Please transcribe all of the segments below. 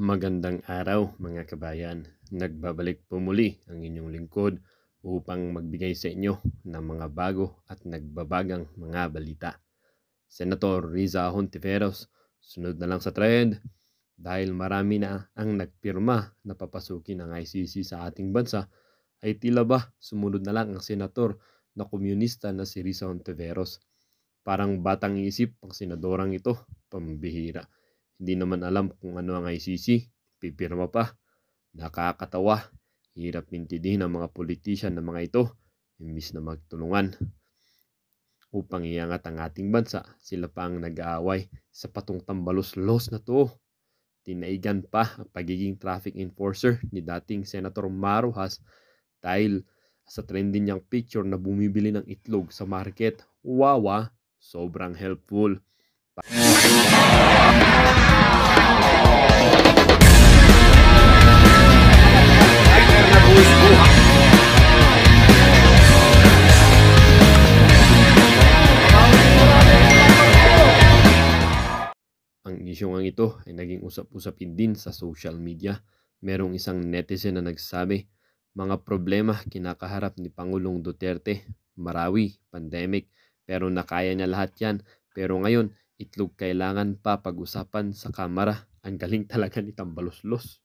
Magandang araw mga kabayan. Nagbabalik po muli ang inyong lingkod upang magbigay sa inyo ng mga bago at nagbabagang mga balita. Senator Riza Hontiveros, sunod na lang sa trend dahil marami na ang nagpirma na papasukin ng ICC sa ating bansa ay tila ba sumunod na lang ang senator na komunista na si Riza Hontiveros. Parang batang isip ang senadorang ito, pambihira. Hindi naman alam kung ano ang ICC. Pipirma pa. Nakakatawa. Hirap intindihin ng mga politisyan ng mga ito. Imbis na magtulungan. Upang iangat ang ating bansa, sila pa ang nag-aaway sa patong tambalos-los na to. Tinaigan pa ang pagiging traffic enforcer ni dating Senator Maruhas dahil sa trending niyang picture na bumibili ng itlog sa market, wawa, sobrang helpful. Ang isyong ang ito ay naging usap-usapin din sa social media. Merong isang netizen na nagsabi, mga problema kinakaharap ni Pangulong Duterte, Marawi, pandemic, pero nakaya niya lahat yan. Pero ngayon, itlog kailangan pa pag-usapan sa kamera. Ang galing talaga ni Tambaloslos.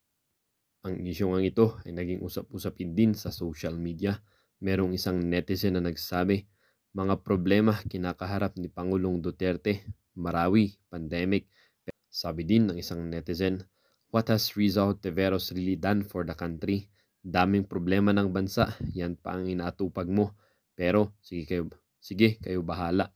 Ang isyong ito ay naging usap-usapin din sa social media. Merong isang netizen na nagsabi, mga problema kinakaharap ni Pangulong Duterte, Marawi, pandemic. Sabi din ng isang netizen, what has Rizal Teveros really done for the country? Daming problema ng bansa, yan pa ang inaatupag mo. Pero sige kayo, sige kayo bahala.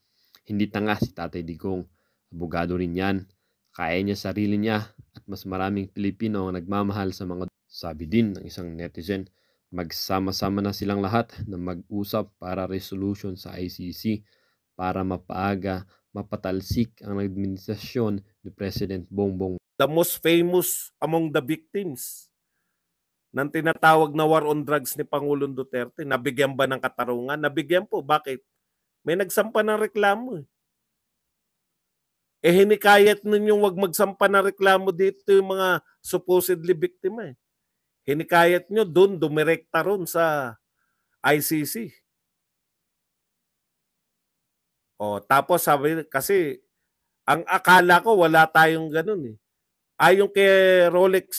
Hindi tanga si Tatay Digong, abogado rin yan. Kaya niya sarili niya at mas maraming Pilipino ang nagmamahal sa mga sabi din ng isang netizen, magsama-sama na silang lahat na mag-usap para resolution sa ICC para mapaaga, mapatalsik ang administrasyon ni President Bongbong. The most famous among the victims ng tinatawag na war on drugs ni Pangulong Duterte, nabigyan ba ng katarungan? Nabigyan po. Bakit? May nagsampa ng reklamo. Eh, eh hinikayat ninyong wag magsampa ng reklamo dito yung mga supposedly biktima eh. Hinikayat nyo doon, dumirekta ron sa ICC. O, tapos sabi, kasi ang akala ko wala tayong ganun eh. Ayon kay Rolex,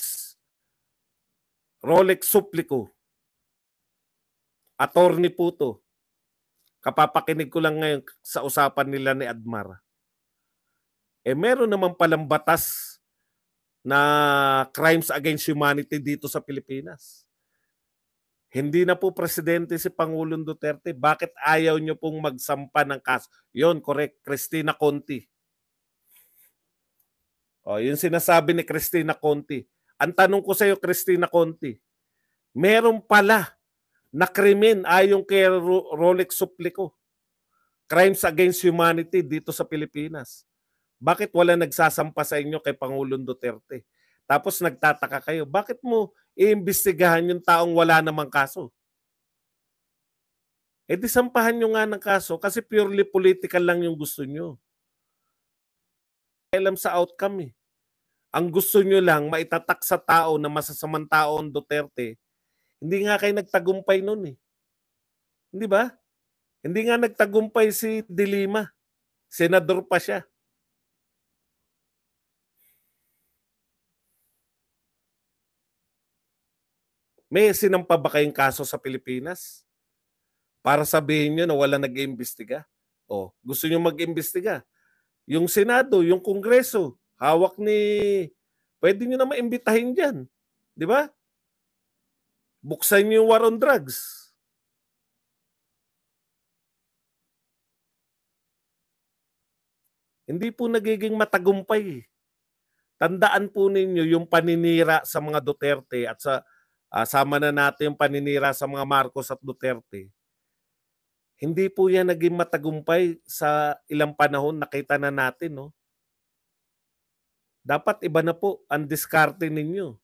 Rolex Suplico, attorney po to. Kapapakinig ko lang ngayon sa usapan nila ni Admar. Eh meron naman palang batas na crimes against humanity dito sa Pilipinas. Hindi na po presidente si Pangulong Duterte. Bakit ayaw nyo pong magsampa ng kaso? Yun, correct. Christina Conti. O, oh, yun sinasabi ni Christina Conti. Ang tanong ko sa iyo, Christina Conti, meron pala na krimen ayon kay Rolex Suplico. Crimes against humanity dito sa Pilipinas. Bakit wala nagsasampa sa inyo kay Pangulong Duterte? Tapos nagtataka kayo, bakit mo iimbestigahan yung taong wala namang kaso? E di sampahan nyo nga ng kaso kasi purely political lang yung gusto nyo. Alam sa outcome eh. Ang gusto nyo lang, maitatak sa tao na masasamang tao ang Duterte, hindi nga kayo nagtagumpay noon eh. Hindi ba? Hindi nga nagtagumpay si Dilima. Senador pa siya. May sinampa ba kayong kaso sa Pilipinas? Para sabihin nyo na wala nag-iimbestiga? O, gusto nyo mag-imbestiga? Yung Senado, yung Kongreso, hawak ni... Pwede nyo na maimbitahin dyan. Di ba? Buksan nyo yung war on drugs. Hindi po nagiging matagumpay. Tandaan po ninyo yung paninira sa mga Duterte at sa asama ah, na natin yung paninira sa mga Marcos at Duterte, hindi po yan naging matagumpay sa ilang panahon nakita na natin. No? Dapat iba na po ang diskarte ninyo.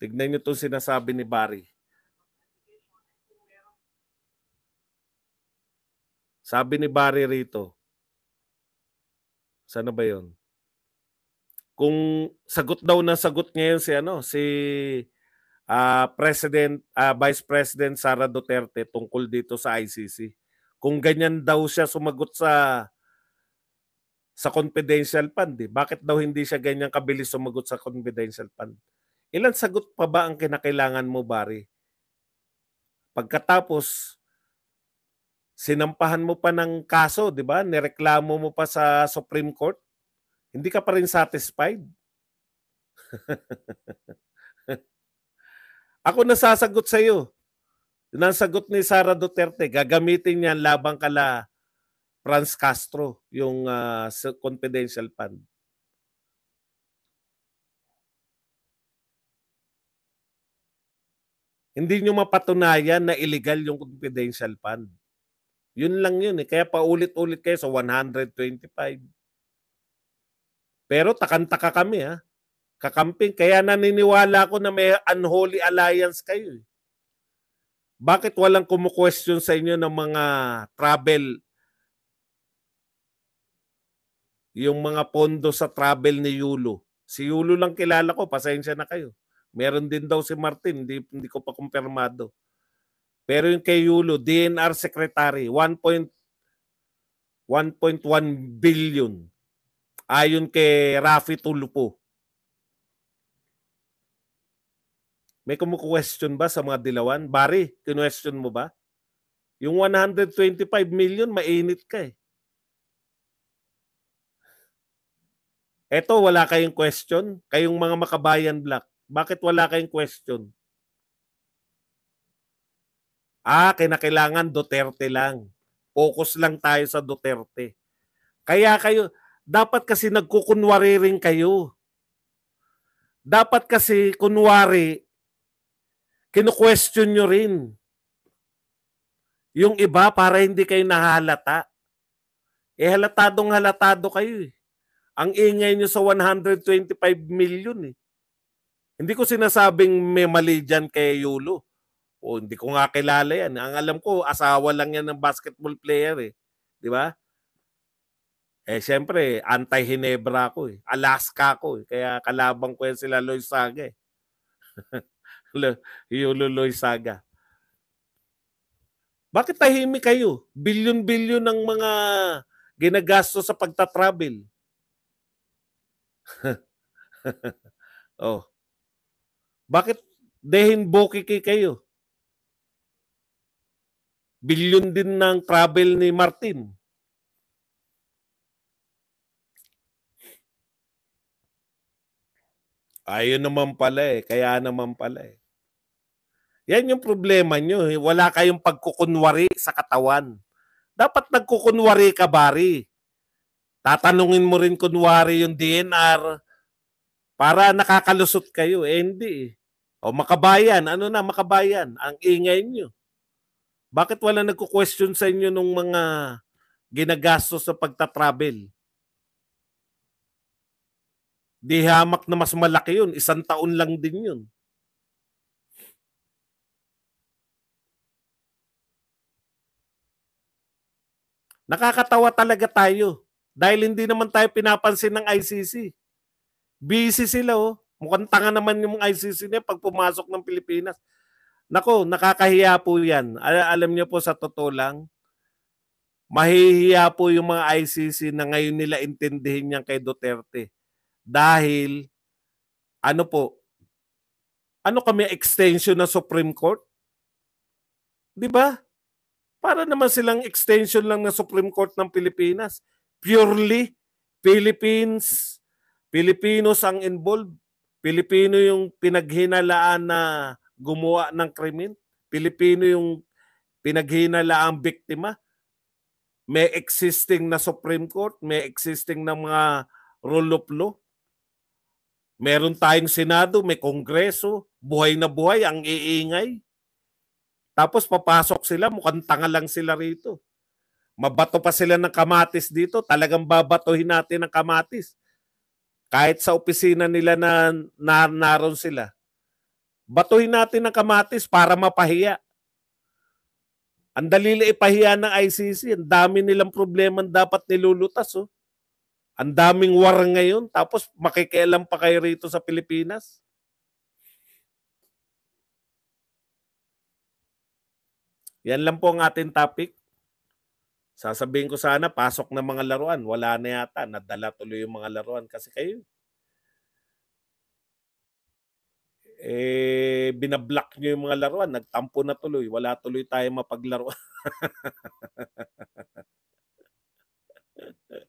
Tignan nyo itong sinasabi ni Barry. Sabi ni Barry rito. Sana ba yon? kung sagot daw na sagot ngayon si ano si uh, President uh, Vice President Sara Duterte tungkol dito sa ICC. Kung ganyan daw siya sumagot sa sa confidential fund, eh. bakit daw hindi siya ganyan kabilis sumagot sa confidential fund? Ilan sagot pa ba ang kinakailangan mo, Bari? Pagkatapos, sinampahan mo pa ng kaso, di ba? Nireklamo mo pa sa Supreme Court hindi ka pa rin satisfied? Ako nasasagot sa iyo. Nasagot ni Sara Duterte, gagamitin niya labang kala Franz Castro, yung uh, confidential fund. Hindi nyo mapatunayan na illegal yung confidential fund. Yun lang yun eh. Kaya paulit-ulit kayo sa 125. Pero takantaka kami ha. Kakamping. Kaya naniniwala ako na may unholy alliance kayo. Eh. Bakit walang kumu-question sa inyo ng mga travel yung mga pondo sa travel ni Yulo. Si Yulo lang kilala ko, pasensya na kayo. Meron din daw si Martin, hindi, hindi ko pa kumpirmado. Pero yung kay Yulo, DNR Secretary, 1.1 billion ayon kay Rafi Tulupo. May kumu-question ba sa mga dilawan? Bari, kinu-question mo ba? Yung 125 million, mainit ka eh. Eto, wala kayong question? Kayong mga makabayan black, bakit wala kayong question? Ah, kinakailangan Duterte lang. Focus lang tayo sa Duterte. Kaya kayo, dapat kasi nagkukunwari rin kayo. Dapat kasi kunwari, kinu-question nyo rin yung iba para hindi kayo nahalata. Eh halatadong halatado kayo eh. Ang ingay nyo sa 125 million eh. Hindi ko sinasabing may mali dyan kay Yulo. O hindi ko nga kilala yan. Ang alam ko, asawa lang yan ng basketball player eh. Di ba? Eh, siyempre, anti-Hinebra ko eh. Alaska ko eh. Kaya kalabang ko yan sila Loisaga Saga eh. Yulo Loy Bakit tahimik kayo? Bilyon-bilyon ng mga ginagasto sa pagta-travel. oh. Bakit dehin boki kayo? Bilyon din ng travel ni Martin. Ayun naman pala eh. Kaya naman pala eh. Yan yung problema nyo. Eh. Wala kayong pagkukunwari sa katawan. Dapat nagkukunwari ka, Bari. Tatanungin mo rin kunwari yung DNR para nakakalusot kayo. Eh, hindi eh. O makabayan. Ano na, makabayan. Ang ingay nyo. Bakit wala nagko-question sa inyo nung mga ginagastos sa pagta-travel? Di hamak na mas malaki yun. Isang taon lang din yun. Nakakatawa talaga tayo dahil hindi naman tayo pinapansin ng ICC. Busy sila oh. Mukhang tanga naman yung ICC niya pag pumasok ng Pilipinas. Nako, nakakahiya po yan. Al- alam niyo po sa totoo lang, mahihiya po yung mga ICC na ngayon nila intindihin yan kay Duterte. Dahil, ano po, ano kami extension ng Supreme Court? 'Di ba? Para naman silang extension lang ng Supreme Court ng Pilipinas. Purely Philippines, Pilipinos ang involved. Pilipino yung pinaghinalaan na gumawa ng krimen. Pilipino yung pinaghinalaang biktima. May existing na Supreme Court, may existing na mga rule of law. Meron tayong Senado, may Kongreso, buhay na buhay, ang iingay. Tapos papasok sila, mukhang tanga lang sila rito. Mabato pa sila ng kamatis dito, talagang babatuhin natin ng kamatis. Kahit sa opisina nila na, na naroon sila. Batuhin natin ng kamatis para mapahiya. Ang dalili ipahiya ng ICC, ang dami nilang problema dapat nilulutas. Oh. Ang daming war ngayon, tapos makikialam pa kayo rito sa Pilipinas. Yan lang po ang ating topic. Sasabihin ko sana, pasok na mga laruan. Wala na yata. Nadala tuloy yung mga laruan kasi kayo. Eh, binablock nyo yung mga laruan. Nagtampo na tuloy. Wala tuloy tayo mapaglaro.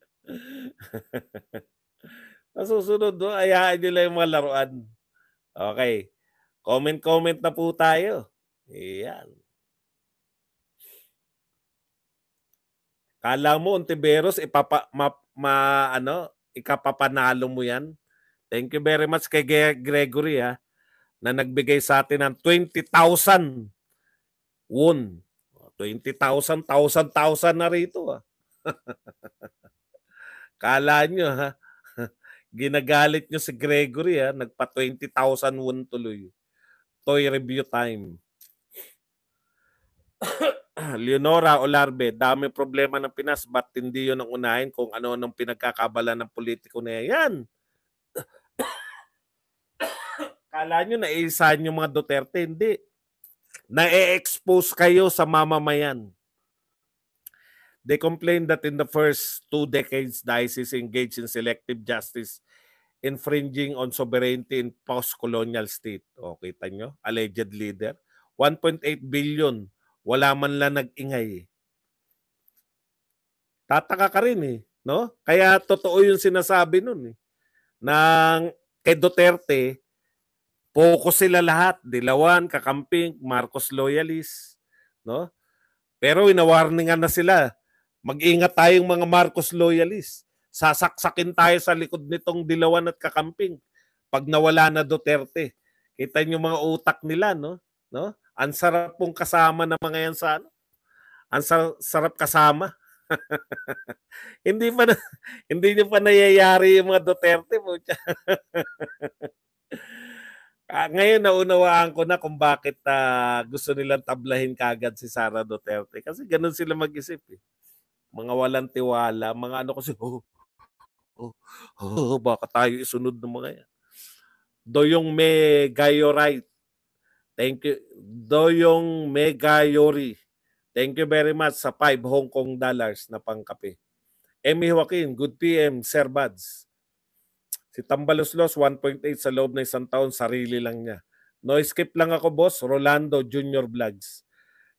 Nasusunod doon, ayahan nyo lang yung mga laruan. Okay. Comment-comment na po tayo. Ayan. Kala mo, Ontiveros, ipapa, ma, ma, ano, ikapapanalo mo yan. Thank you very much kay Gregory ha, na nagbigay sa atin ng 20,000 won. 20,000, 1,000, 1,000 na rito. Ha. Ah. Kala nyo ha, ginagalit nyo si Gregory ha, nagpa 20,000 won tuloy. Toy review time. Leonora Olarbe, dami problema ng Pinas but hindi yun ang unahin kung ano nang pinagkakabala ng politiko na yan. Kala nyo naiisahan yung mga Duterte, hindi. Na-expose kayo sa mamamayan. They complained that in the first two decades, diocese engaged in selective justice infringing on sovereignty in post-colonial state. O, oh, kita nyo? Alleged leader. 1.8 billion. Wala man lang nag-ingay. Tataka ka rin eh. No? Kaya totoo yung sinasabi nun eh. Nang kay Duterte, focus sila lahat. Dilawan, Kakamping, Marcos Loyalist. No? Pero inawarningan na sila Mag-ingat tayong mga Marcos loyalists. Sasaksakin tayo sa likod nitong Dilawan at Kakamping pag nawala na Duterte. Kita niyo mga utak nila, no? No? Ang sarap pong kasama ng mga yan sa ano? Ang sar- sarap kasama. hindi pa na, hindi niyo pa nayayari yung mga Duterte po. Ah, ngayon naunawaan ko na kung bakit uh, gusto nilang tablahin kagad si Sara Duterte kasi ganun sila mag-isip. Eh mga walang tiwala, mga ano kasi, oh, oh, oh, baka tayo isunod ng mga yan. Doyong me gayorite. Thank you. Doyong me gayori. Thank you very much sa 5 Hong Kong dollars na pangkape. Emmy Joaquin, good PM, Sir Bads. Si Tambaloslos, 1.8 sa loob ng isang taon, sarili lang niya. No skip lang ako, boss. Rolando Junior Vlogs.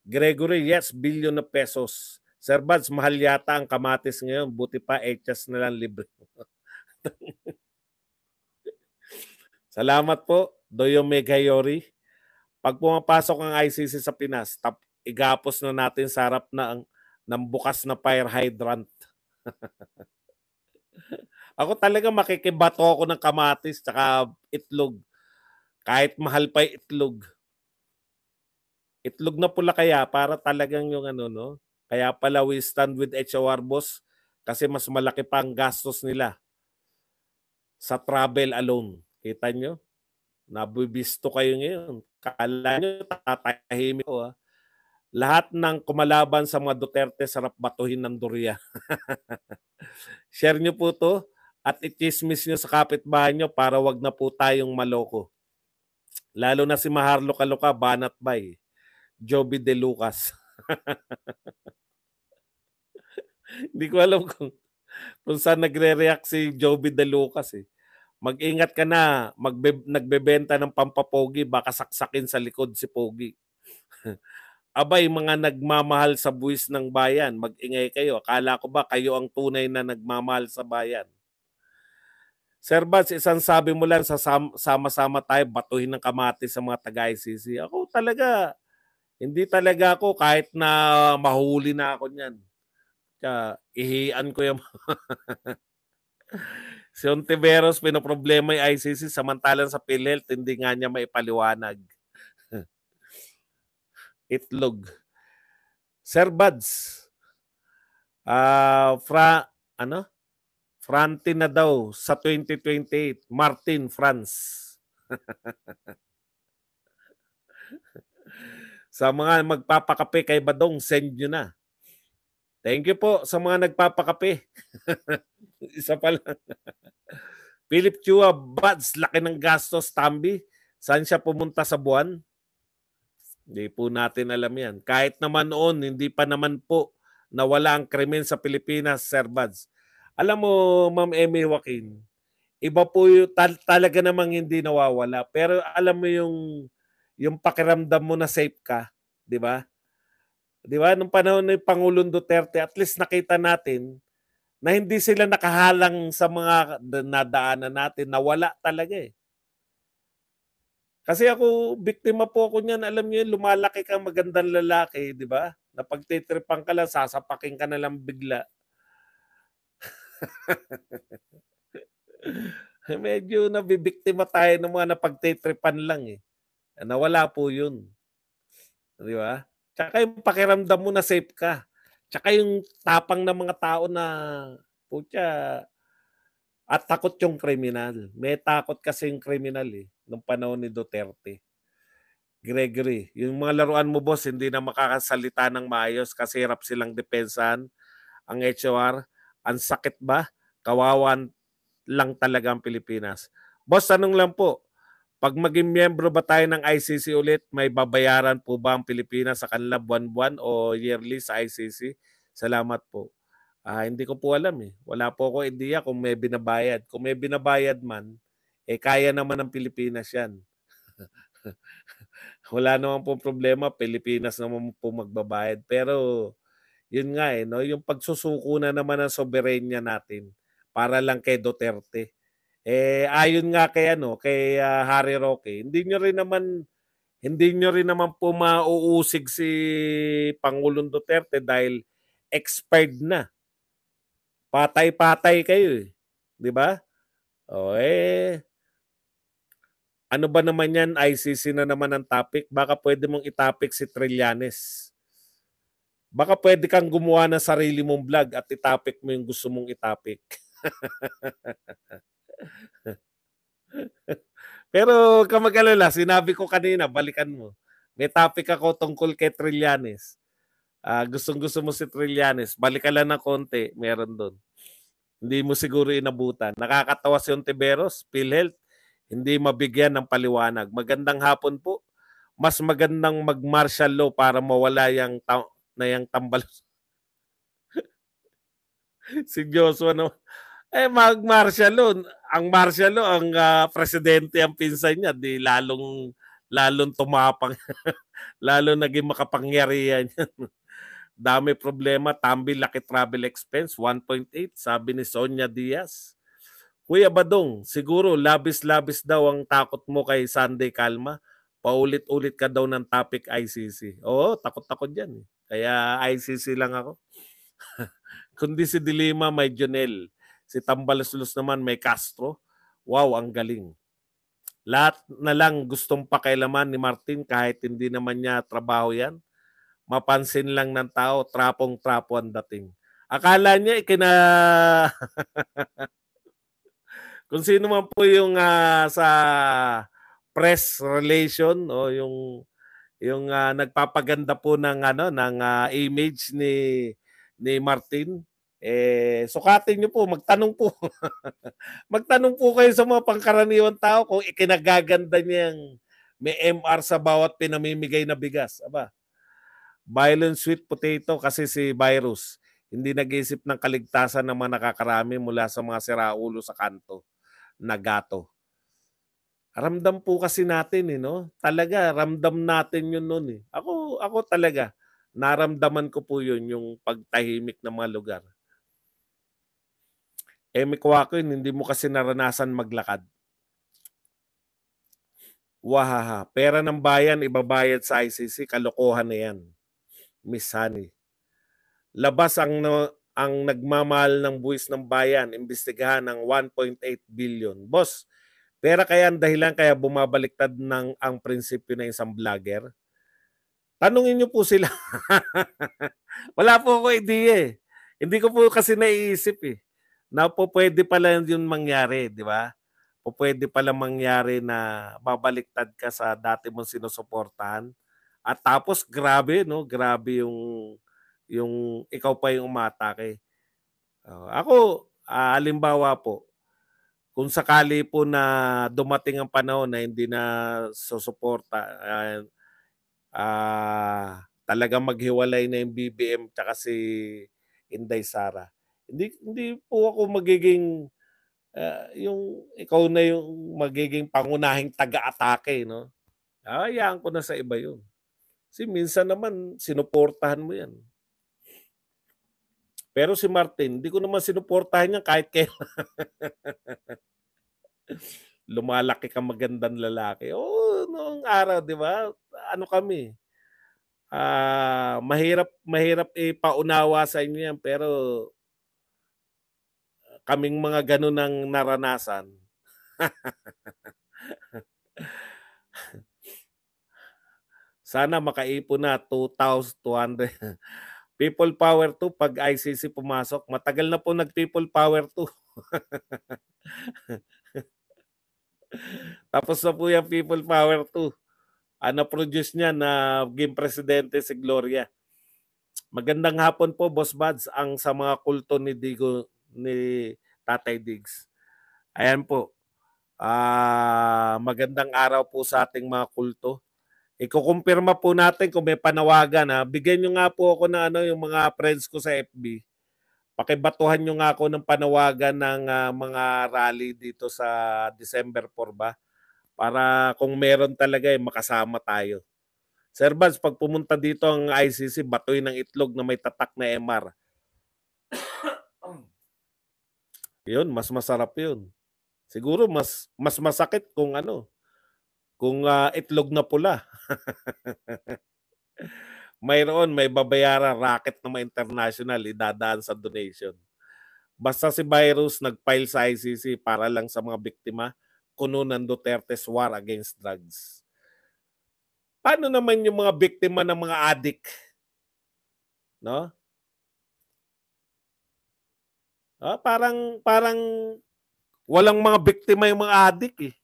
Gregory, yes, billion na pesos. Sir Bads, mahal yata ang kamatis ngayon. Buti pa, HS na lang libre. Salamat po, Doyo Megayori. Pag pumapasok ang ICC sa Pinas, tap, igapos na natin sa harap na ang, ng bukas na fire hydrant. ako talaga makikibato ako ng kamatis tsaka itlog. Kahit mahal pa itlog. Itlog na pula kaya para talagang yung ano no, kaya pala we stand with HR boss kasi mas malaki pa ang gastos nila sa travel alone. Kita nyo? Nabibisto kayo ngayon. Kala nyo tatahimik ko ha. Ah. Lahat ng kumalaban sa mga Duterte sarap batuhin ng Doria. Share nyo po to at itismis nyo sa kapitbahay nyo para wag na po tayong maloko. Lalo na si Maharlo Kaloka, Banat Bay, Joby De Lucas. Hindi ko alam kung, kung saan nagre-react si Joby De Lucas eh. Mag-ingat ka na, magbe- nagbebenta ng pampapogi, baka saksakin sa likod si Pogi. Abay, mga nagmamahal sa buwis ng bayan, mag-ingay kayo. Akala ko ba kayo ang tunay na nagmamahal sa bayan? Sir Bats, isang sabi mo lang, sa sama-sama tayo, batuhin ng kamati sa mga taga-ICC. Ako talaga, hindi talaga ako kahit na mahuli na ako niyan. Kaya, ihian ko yung... si Ontiveros, pinoproblema yung ICC, samantalang sa PhilHealth, hindi nga niya maipaliwanag. Itlog. Sir Buds, uh, fra, ano? Franti na daw sa 2028. Martin, France. sa mga magpapakape kay Badong, send nyo na. Thank you po sa mga nagpapakape. Isa pa lang. Philip Chua, Bads, laki ng gastos, Tambi. Saan siya pumunta sa buwan? Hindi po natin alam yan. Kahit naman noon, hindi pa naman po nawala ang krimen sa Pilipinas, Sir Bads. Alam mo, Ma'am Emmy Joaquin, iba po yung tal- talaga namang hindi nawawala. Pero alam mo yung yung pakiramdam mo na safe ka, di ba? 'di ba? Nung panahon ni Pangulong Duterte, at least nakita natin na hindi sila nakahalang sa mga nadaanan natin, na wala talaga eh. Kasi ako, biktima po ako niyan. Alam niyo, lumalaki kang magandang lalaki, di ba? Na Napagtitripan ka lang, sasapakin ka na lang bigla. Medyo nabibiktima tayo ng mga napagtitripan lang eh. Nawala po yun. Di ba? Tsaka yung pakiramdam mo na safe ka. Tsaka yung tapang ng mga tao na putya at takot yung kriminal. May takot kasi yung kriminal eh nung panahon ni Duterte. Gregory, yung mga laruan mo boss hindi na makakasalita ng maayos kasi hirap silang depensan Ang HR, ang sakit ba? Kawawan lang talaga ang Pilipinas. Boss, tanong lang po, pag maging miyembro ba tayo ng ICC ulit, may babayaran po ba ang Pilipinas sa kanila buwan-buwan o yearly sa ICC? Salamat po. Ah, hindi ko po alam eh. Wala po ako idea kung may binabayad. Kung may binabayad man, eh kaya naman ng Pilipinas yan. Wala naman po problema. Pilipinas naman po magbabayad. Pero yun nga eh, no? yung pagsusuko na naman ng soberenya natin para lang kay Duterte eh ayon nga kay ano, kay uh, Harry Roque, hindi niyo rin naman hindi nyo rin naman po mauusig si Pangulong Duterte dahil expired na. Patay-patay kayo eh. 'Di ba? O oh, eh ano ba naman yan? ICC na naman ang topic. Baka pwede mong itapik si Trillanes. Baka pwede kang gumawa ng sarili mong vlog at itapik mo yung gusto mong itapik. Pero kamag kamagalala, sinabi ko kanina, balikan mo. May topic ako tungkol kay Trillanes. Uh, gustong-gusto mo si Trillanes, balikan lang ng konti, meron doon. Hindi mo siguro inabutan. Nakakatawa si Ontiveros, PhilHealth, hindi mabigyan ng paliwanag. Magandang hapon po. Mas magandang mag-martial law para mawala yung ta- na yung tambal. si Joshua naman. Eh, mag-martial law ang Marcelo, ang uh, presidente ang pinsan niya, di lalong lalong tumapang, lalong naging makapangyarihan yan. Dami problema, tambi laki travel expense, 1.8, sabi ni Sonia Diaz. Kuya Badong, siguro labis-labis daw ang takot mo kay Sunday Kalma. Paulit-ulit ka daw ng topic ICC. Oo, takot-takot yan. Eh. Kaya ICC lang ako. Kundi si Dilima, may Junel. Si Tambaluslos naman may Castro. Wow, ang galing. Lahat na lang gustong pakailaman ni Martin kahit hindi naman niya trabaho yan. Mapansin lang ng tao, trapong-trapo ang dating. Akala niya ikina... Kung sino man po yung uh, sa press relation o yung yung uh, nagpapaganda po ng ano ng uh, image ni ni Martin eh sukatin niyo po, magtanong po. magtanong po kayo sa mga pangkaraniwang tao kung ikinagaganda niyang may MR sa bawat pinamimigay na bigas. Aba, violent sweet potato kasi si virus. Hindi nag-iisip ng kaligtasan ng mga nakakarami mula sa mga siraulo sa kanto na gato. Ramdam po kasi natin eh, no? Talaga, ramdam natin yun noon eh. Ako, ako talaga, naramdaman ko po yun, yung pagtahimik ng mga lugar. Eh, Kwako yun, hindi mo kasi naranasan maglakad. Wahaha. Pera ng bayan, ibabayad sa ICC. Kalokohan na yan. Miss Honey. Labas ang, ang nagmamahal ng buwis ng bayan, imbestigahan ng 1.8 billion. Boss, pera kaya ang dahilan kaya bumabaliktad ng ang prinsipyo ng isang vlogger? Tanungin niyo po sila. Wala po ako idea eh. Hindi ko po kasi naiisip eh na po pwede pala yun mangyari, di ba? O pwede pala mangyari na babaliktad ka sa dati mong sinusuportahan. At tapos grabe, no? Grabe yung yung ikaw pa yung umatake. Uh, ako, uh, ah, alimbawa po, kung sakali po na dumating ang panahon na hindi na susuporta, uh, ah, uh, ah, talaga maghiwalay na yung BBM tsaka si Inday Sara hindi, hindi po ako magiging uh, yung ikaw na yung magiging pangunahing taga-atake, no? Hayaan ko na sa iba yun. Kasi minsan naman, sinuportahan mo yan. Pero si Martin, hindi ko naman sinuportahan yan kahit kailan. Lumalaki ka magandang lalaki. oh, noong araw, di ba? Ano kami? Uh, mahirap mahirap ipaunawa sa inyo yan pero kaming mga ganun ang naranasan. Sana makaipon na 2,200. People Power 2, pag ICC pumasok, matagal na po nag-People Power 2. Tapos na po yung People Power 2. Ah, ano produce niya na game presidente si Gloria. Magandang hapon po, Boss Bads. Ang sa mga kulto ni Digo ni Tatay Diggs. Ayan po. Uh, magandang araw po sa ating mga kulto. Ikukumpirma po natin kung may panawagan ha. Bigyan niyo nga po ako ng ano, yung mga friends ko sa FB. Pakibatuhan niyo nga ako ng panawagan ng uh, mga rally dito sa December 4 ba? Para kung meron talaga eh, makasama tayo. Sir Vance, pag pumunta dito ang ICC, batoy ng itlog na may tatak na MR. Yun, mas masarap yun. Siguro mas mas masakit kung ano, kung uh, itlog na pula. Mayroon, may babayaran racket na mga international idadaan sa donation. Basta si Virus nagfile sa ICC para lang sa mga biktima kuno ng Duterte's war against drugs. Paano naman yung mga biktima ng mga addict? No? Ah, parang parang walang mga biktima yung mga adik eh.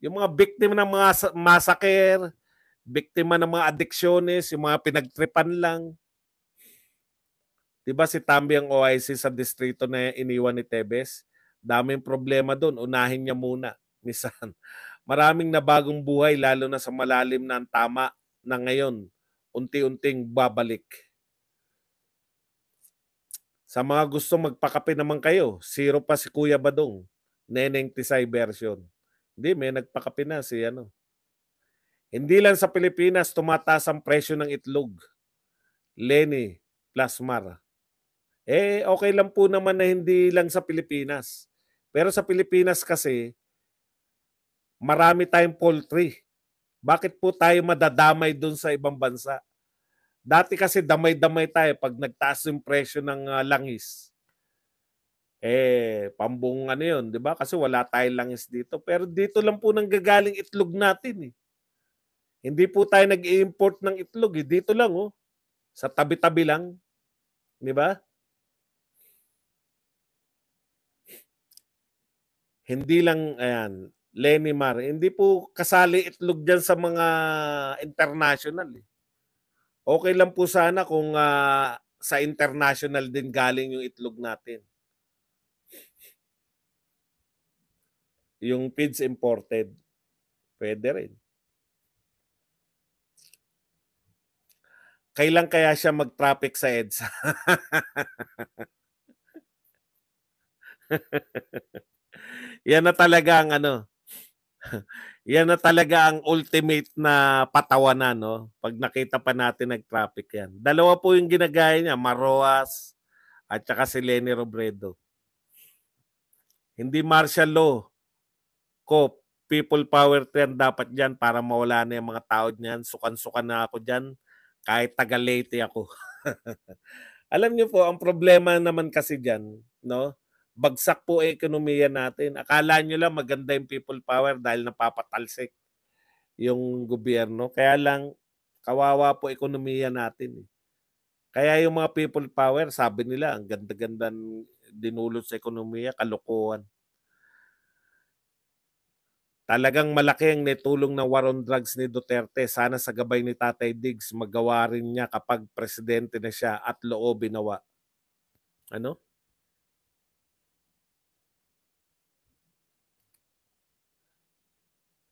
Yung mga biktima ng mga masaker, biktima ng mga addictiones, yung mga pinagtripan lang. 'Di ba si Tambi ang OIC sa distrito na iniwan ni Tebes? Daming problema doon, unahin niya muna ni San. Maraming nabagong buhay lalo na sa malalim na ang tama na ngayon unti-unting babalik. Sa mga gustong magpakape naman kayo, zero pa si Kuya Badong. Neneng Tisay version. Hindi, may nagpakape na si ano. Hindi lang sa Pilipinas tumataas ang presyo ng itlog. Lenny Plasmar. Eh, okay lang po naman na hindi lang sa Pilipinas. Pero sa Pilipinas kasi, marami tayong poultry. Bakit po tayo madadamay doon sa ibang bansa? Dati kasi damay-damay tayo pag nagtaas yung presyo ng uh, langis. Eh, pambong ano yun, di ba? Kasi wala tayong langis dito. Pero dito lang po nanggagaling itlog natin eh. Hindi po tayo nag-import ng itlog eh. Dito lang oh. Sa tabi-tabi lang. Di ba? Hindi lang, ayan, Lenny Mar. Hindi po kasali itlog dyan sa mga international eh. Okay lang po sana kung uh, sa international din galing yung itlog natin. Yung PIDS imported, pwede rin. Kailan kaya siya mag-traffic sa EDSA? Yan na talaga ang ano, yan na talaga ang ultimate na patawanan, no? Pag nakita pa natin nag-traffic yan. Dalawa po yung ginagaya niya, Maroas at saka si Lenny Robredo. Hindi martial law. ko, people power trend dapat dyan para mawala na yung mga tao dyan. Sukan-sukan na ako dyan. Kahit taga-late ako. Alam niyo po, ang problema naman kasi dyan, no? bagsak po ekonomiya natin. Akala nyo lang maganda yung people power dahil napapatalsik yung gobyerno. Kaya lang, kawawa po ekonomiya natin. Eh. Kaya yung mga people power, sabi nila, ang ganda-ganda dinulot sa ekonomiya, kalokohan. Talagang malaki ang netulong ng war on drugs ni Duterte. Sana sa gabay ni Tatay Diggs, magawa rin niya kapag presidente na siya at loob binawa. Ano?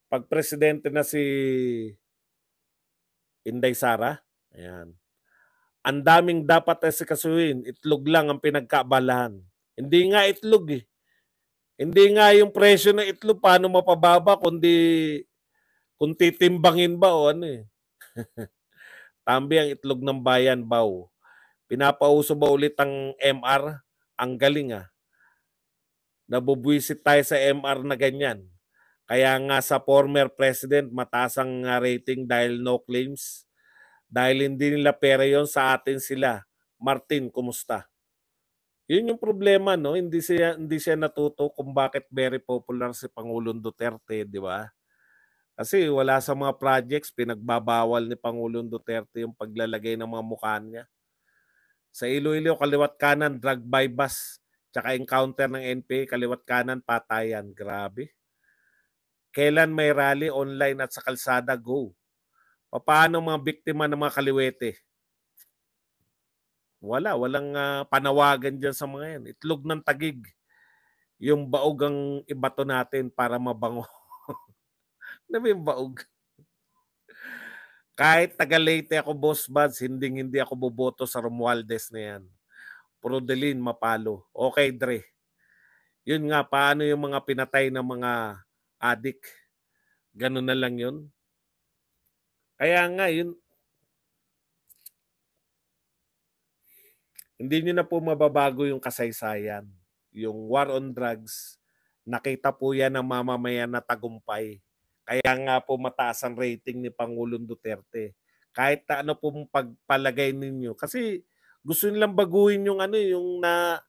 pag presidente na si Inday Sara, ayan. Ang daming dapat ay sikasuhin, itlog lang ang pinagkaabalahan. Hindi nga itlog eh. Hindi nga yung presyo ng itlog paano mapababa kundi kung titimbangin ba o ano eh. Tambi ang itlog ng bayan, baw. Pinapauso ba ulit ang MR? Ang galing ah. Nabubwisit tayo sa MR na ganyan. Kaya nga sa former president, mataas ang ah, rating dahil no claims. Dahil hindi nila pera yon sa atin sila. Martin, kumusta? Yun yung problema, no? Hindi siya, hindi siya natuto kung bakit very popular si Pangulong Duterte, di ba? Kasi wala sa mga projects, pinagbabawal ni Pangulong Duterte yung paglalagay ng mga mukha niya. Sa Iloilo, kaliwat kanan, drug by bus, tsaka encounter ng NPA, kaliwat kanan, patayan. Grabe. Kailan may rally online at sa kalsada, go. Paano mga biktima ng mga kaliwete? Wala, walang uh, panawagan dyan sa mga yan. Itlog ng tagig. Yung baog ang ibato natin para mabango. ano yung baog? Kahit taga-late ako, boss buds, hindi-hindi ako boboto sa Romualdez na yan. Prodelin, mapalo. Okay, Dre. Yun nga, paano yung mga pinatay ng mga adik. Ganun na lang yun. Kaya nga yun, hindi nyo na po mababago yung kasaysayan. Yung war on drugs, nakita po yan ng mamamayan na tagumpay. Kaya nga po mataas ang rating ni Pangulong Duterte. Kahit ano po pagpalagay ninyo. Kasi gusto nilang baguhin yung ano yung na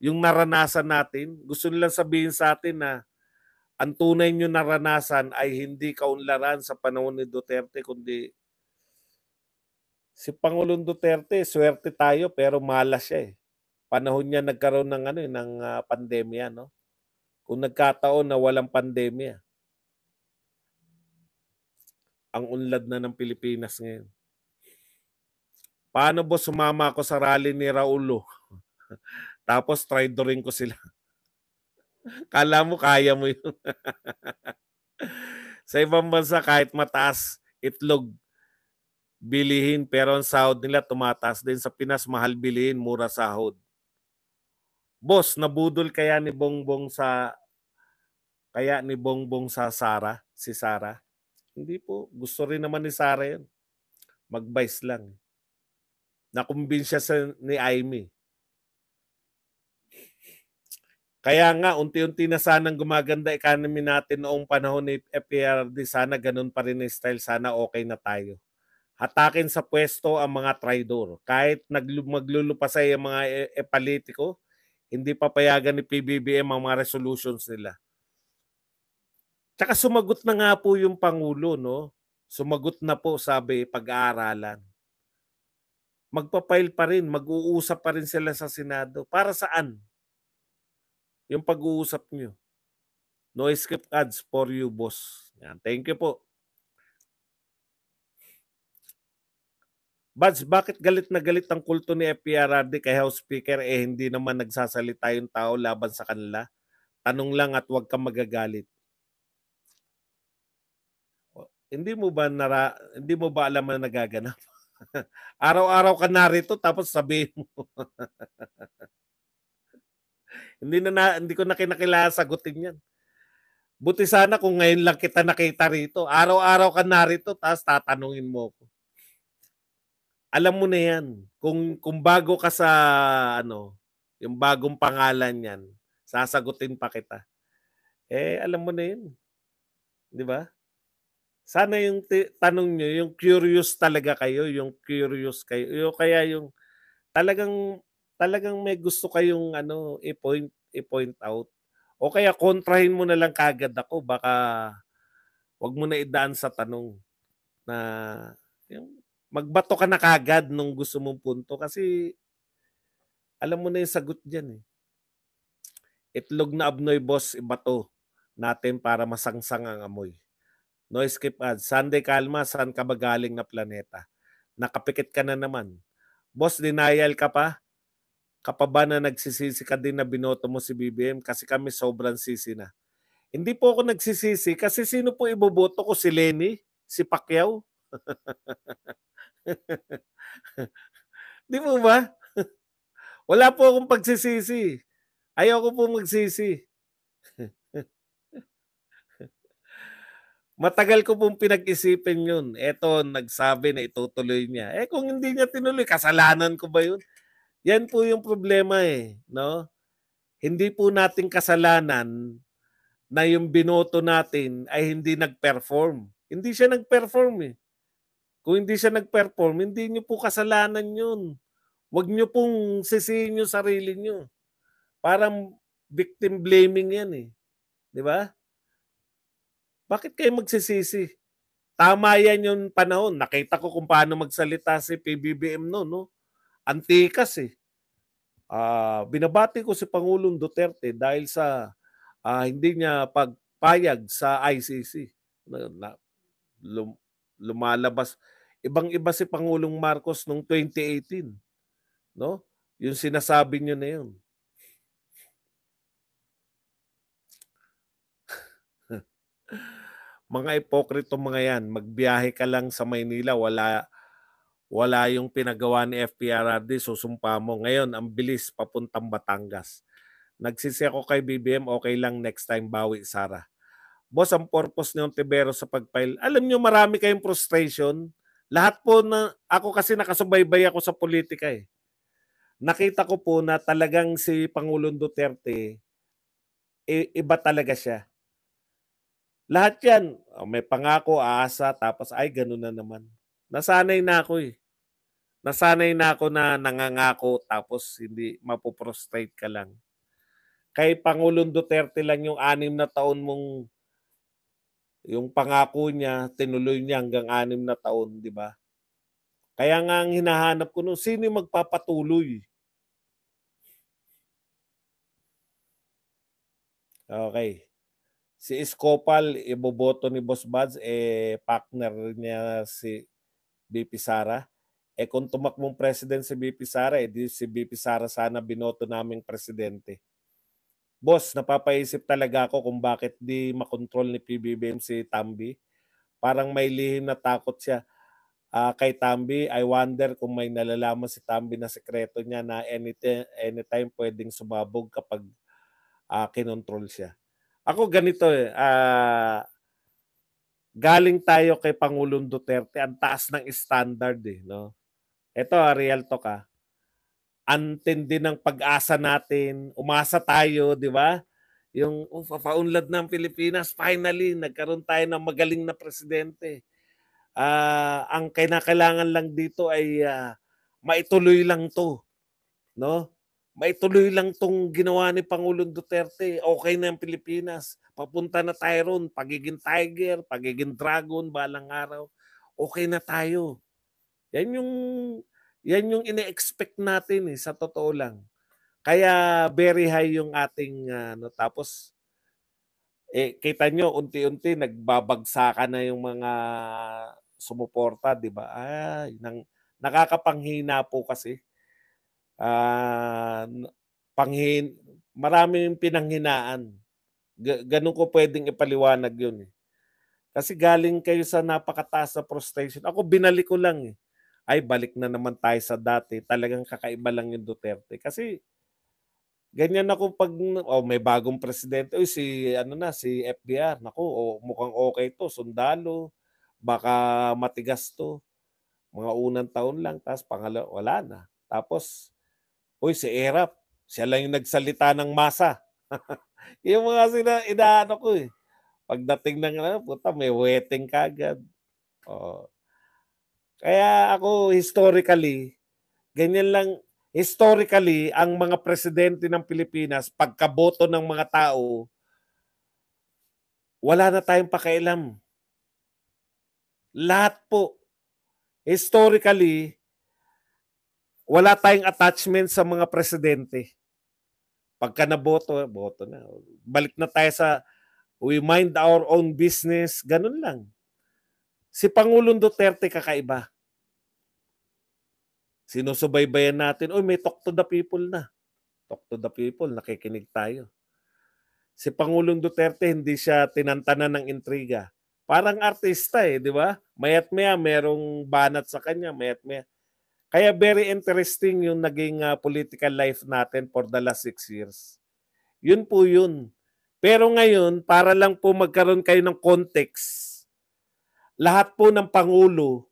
yung naranasan natin. Gusto nilang sabihin sa atin na ang tunay niyo naranasan ay hindi kaunlaran sa panahon ni Duterte, kundi si Pangulong Duterte, swerte tayo pero malas siya eh. Panahon niya nagkaroon ng ano eh, ng uh, pandemya, no? Kung nagkataon na walang pandemya. Ang unlad na ng Pilipinas ngayon. Paano ba sumama ako sa rally ni Raulo? Tapos try ko sila. Kala mo kaya mo yun. sa ibang bansa, kahit mataas itlog, bilihin. Pero ang sahod nila tumataas din. Sa Pinas, mahal bilihin, mura sahod. Boss, nabudol kaya ni Bongbong sa kaya ni Bongbong sa Sara, si Sara? Hindi po. Gusto rin naman ni Sara yun. Mag-vice lang. Nakumbin siya sa, ni Aimee Kaya nga, unti-unti na sanang gumaganda economy natin noong panahon ni FPRD. Sana ganun pa rin yung style. Sana okay na tayo. Hatakin sa pwesto ang mga traidor. Kahit maglulupasay ang mga e- politiko, hindi papayagan ni PBBM ang mga resolutions nila. Tsaka sumagot na nga po yung Pangulo, no? Sumagot na po, sabi, pag-aaralan. Magpapail pa rin, mag-uusap pa rin sila sa Senado. Para saan? yung pag-uusap nyo. No script ads for you, boss. Yan. Thank you po. Bads, bakit galit na galit ang kulto ni FPRD kay House Speaker eh hindi naman nagsasalita yung tao laban sa kanila? Tanong lang at huwag kang magagalit. Hindi mo ba nara, hindi mo ba alam na nagaganap? Araw-araw ka narito tapos sabihin mo. hindi na, na hindi ko na kinakilala sagutin yan. Buti sana kung ngayon lang kita nakita rito. Araw-araw ka narito, tapos tatanungin mo ako. Alam mo na yan. Kung, kung bago ka sa, ano, yung bagong pangalan yan, sasagutin pa kita. Eh, alam mo na yun. Di ba? Sana yung t- tanong nyo, yung curious talaga kayo, yung curious kayo, yung kaya yung talagang talagang may gusto kayong ano, i-point, i-point out. O kaya kontrahin mo na lang kagad ako, baka wag mo na idaan sa tanong na yung, magbato ka na kagad nung gusto mong punto kasi alam mo na yung sagot diyan eh. Itlog na abnoy boss, ibato natin para masangsang ang amoy. no skip ad. Sunday kalma, saan ka ba galing na planeta? Nakapikit ka na naman. Boss, denial ka pa? kapaba na nagsisisi ka din na binoto mo si BBM kasi kami sobrang sisi na. Hindi po ako nagsisisi kasi sino po iboboto ko? Si Lenny? Si Pacquiao? Di po ba? Wala po akong pagsisisi. Ayoko po magsisi. Matagal ko pong pinag-isipin yun. Eto, nagsabi na itutuloy niya. Eh kung hindi niya tinuloy, kasalanan ko ba yun? Yan po yung problema eh, no? Hindi po nating kasalanan na yung binoto natin ay hindi nag-perform. Hindi siya nag-perform eh. Kung hindi siya nag-perform, hindi niyo po kasalanan yun. Huwag niyo pong sisihin yung sarili niyo. Parang victim blaming yan eh. Di ba? Bakit kayo magsisisi? Tama yan yung panahon. Nakita ko kung paano magsalita si PBBM noon. No? antikas eh. Uh, binabati ko si Pangulong Duterte dahil sa uh, hindi niya pagpayag sa ICC. Na, na, lum, lumalabas. Ibang-iba si Pangulong Marcos noong 2018. No? Yung sinasabi niyo na yun. mga ipokrito mga yan, magbiyahe ka lang sa Maynila, wala wala yung pinagawa ni FPRRD, susumpa mo. Ngayon, ang bilis papuntang Batangas. Nagsisi ako kay BBM, okay lang next time bawi Sara. Boss, ang purpose ni Tibero sa pagpile, alam niyo marami kayong frustration. Lahat po na, ako kasi nakasubaybay ako sa politika eh. Nakita ko po na talagang si Pangulong Duterte, iba talaga siya. Lahat yan, oh, may pangako, aasa, tapos ay, ganun na naman. Nasanay na ako eh. Nasanay na ako na nangangako tapos hindi mapoprostrate ka lang. Kay Pangulong Duterte lang yung anim na taon mong yung pangako niya, tinuloy niya hanggang anim na taon, di ba? Kaya nga ang hinahanap ko nun, sino yung magpapatuloy? Okay. Si Escopal, iboboto ni Boss Buds, eh, partner niya si BP Sara. Eh kung tumakbong president si BP Sara, eh di si BP Sara sana binoto naming presidente. Boss, napapaisip talaga ako kung bakit di makontrol ni PBBM si Tambi. Parang may lihim na takot siya uh, kay Tambi. I wonder kung may nalalaman si Tambi na sekreto niya na anytime, anytime pwedeng sumabog kapag uh, kinontrol siya. Ako ganito eh, uh, galing tayo kay Pangulong Duterte, ang taas ng standard eh, no? Ito, real to ka. Antindi ng pag-asa natin, umasa tayo, di ba? Yung oh, papaunlad ng Pilipinas, finally, nagkaroon tayo ng magaling na presidente. Uh, ang kinakailangan lang dito ay uh, maituloy lang to. No? Maituloy lang tong ginawa ni Pangulong Duterte. Okay na ang Pilipinas papunta na Tyrone, pagiging Tiger, pagiging Dragon, balang araw, okay na tayo. Yan yung yan yung ine-expect natin eh, sa totoo lang. Kaya very high yung ating ano uh, tapos eh kita nyo unti-unti nagbabagsaka na yung mga sumuporta, 'di ba? Ay, nang nakakapanghina po kasi. Ah, uh, panghin marami yung pinanghinaan ganun ko pwedeng ipaliwanag yun eh. Kasi galing kayo sa napakataas na frustration. Ako binalik ko lang eh. Ay, balik na naman tayo sa dati. Talagang kakaiba lang yung Duterte. Kasi ganyan ako pag oh, may bagong presidente. Uy, si ano na, si FBR. Nako, oh, mukhang okay to. Sundalo. Baka matigas to. Mga unang taon lang. Tapos pangalawa, wala na. Tapos, uy, si Erap. Siya lang yung nagsalita ng masa yung mga sina, inaano ko eh. Pagdating ng ano, puta, may wedding kagad. Oh. Kaya ako, historically, ganyan lang, historically, ang mga presidente ng Pilipinas, pagkaboto ng mga tao, wala na tayong pakialam. Lahat po. Historically, wala tayong attachment sa mga presidente. Pagka naboto, boto, na. Balik na tayo sa we mind our own business, ganun lang. Si Pangulong Duterte kakaiba. Sinusubaybayan natin, oh may talk to the people na. Talk to the people, nakikinig tayo. Si Pangulong Duterte hindi siya tinantanan ng intriga. Parang artista eh, di ba? Mayat maya merong banat sa kanya, mayat maya kaya very interesting yung naging uh, political life natin for the last six years. Yun po yun. Pero ngayon, para lang po magkaroon kayo ng context, lahat po ng Pangulo,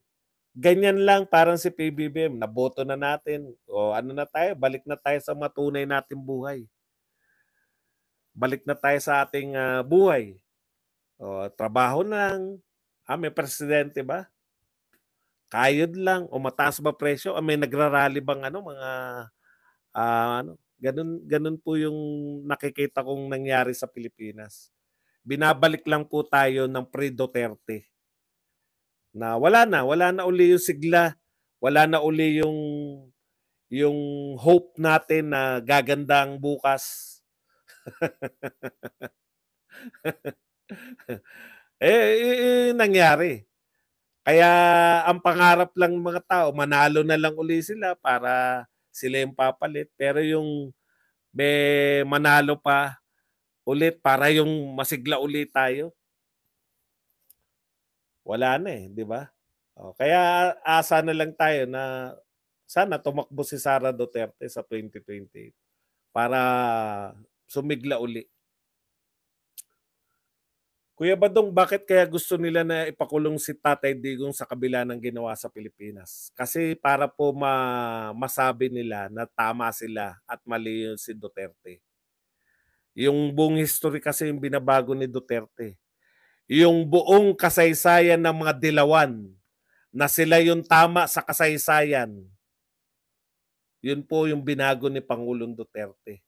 ganyan lang parang si PBBM, naboto na natin, o ano na tayo, balik na tayo sa matunay nating buhay. Balik na tayo sa ating uh, buhay. O, trabaho na lang. Ah, may presidente ba? kayod lang o mataas ba presyo o may nagrarally bang ano mga uh, ano ganun ganun po yung nakikita kong nangyari sa Pilipinas binabalik lang po tayo ng pre Duterte na wala na wala na uli yung sigla wala na uli yung yung hope natin na gaganda ang bukas eh, eh, eh nangyari kaya ang pangarap lang mga tao, manalo na lang uli sila para sila yung papalit. Pero yung may manalo pa ulit para yung masigla ulit tayo. Wala na eh, di ba? O, oh, kaya asa na lang tayo na sana tumakbo si Sara Duterte sa 2028 para sumigla uli. Kuya Badong, bakit kaya gusto nila na ipakulong si Tatay Digong sa kabila ng ginawa sa Pilipinas? Kasi para po ma- masabi nila na tama sila at mali yun si Duterte. Yung buong history kasi yung binabago ni Duterte. Yung buong kasaysayan ng mga dilawan na sila yung tama sa kasaysayan. Yun po yung binago ni Pangulong Duterte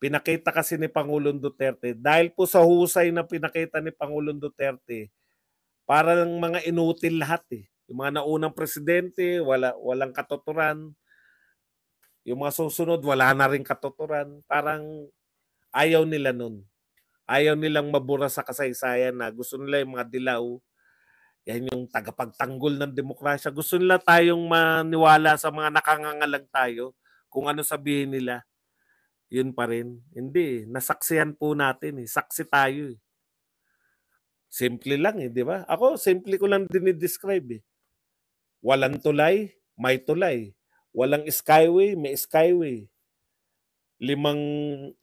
pinakita kasi ni Pangulong Duterte, dahil po sa husay na pinakita ni Pangulong Duterte, para ng mga inutil lahat eh. Yung mga naunang presidente, wala, walang katuturan. Yung mga susunod, wala na rin katuturan. Parang ayaw nila nun. Ayaw nilang mabura sa kasaysayan na gusto nila yung mga dilaw. Yan yung tagapagtanggol ng demokrasya. Gusto nila tayong maniwala sa mga nakangangalang tayo kung ano sabihin nila yun pa rin. Hindi, nasaksihan po natin. Eh. Saksi tayo. Eh. Simple lang eh, di ba? Ako, simple ko lang dinidescribe eh. Walang tulay, may tulay. Walang skyway, may skyway. Limang,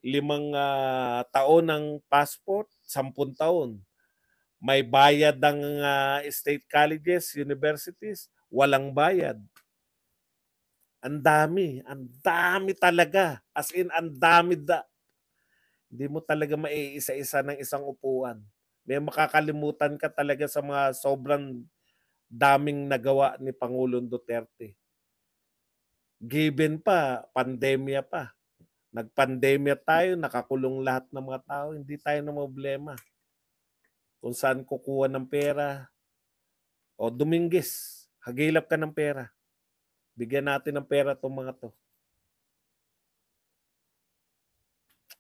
limang uh, taon ng passport, sampun taon. May bayad ng uh, state colleges, universities, walang bayad. Ang dami, ang dami talaga. As in, ang dami da. Hindi mo talaga maiisa-isa ng isang upuan. May makakalimutan ka talaga sa mga sobrang daming nagawa ni Pangulong Duterte. Given pa, pandemya pa. Nagpandemya tayo, nakakulong lahat ng mga tao, hindi tayo na problema. Kung saan kukuha ng pera, o Dominguez, hagilap ka ng pera Bigyan natin ng pera itong mga to.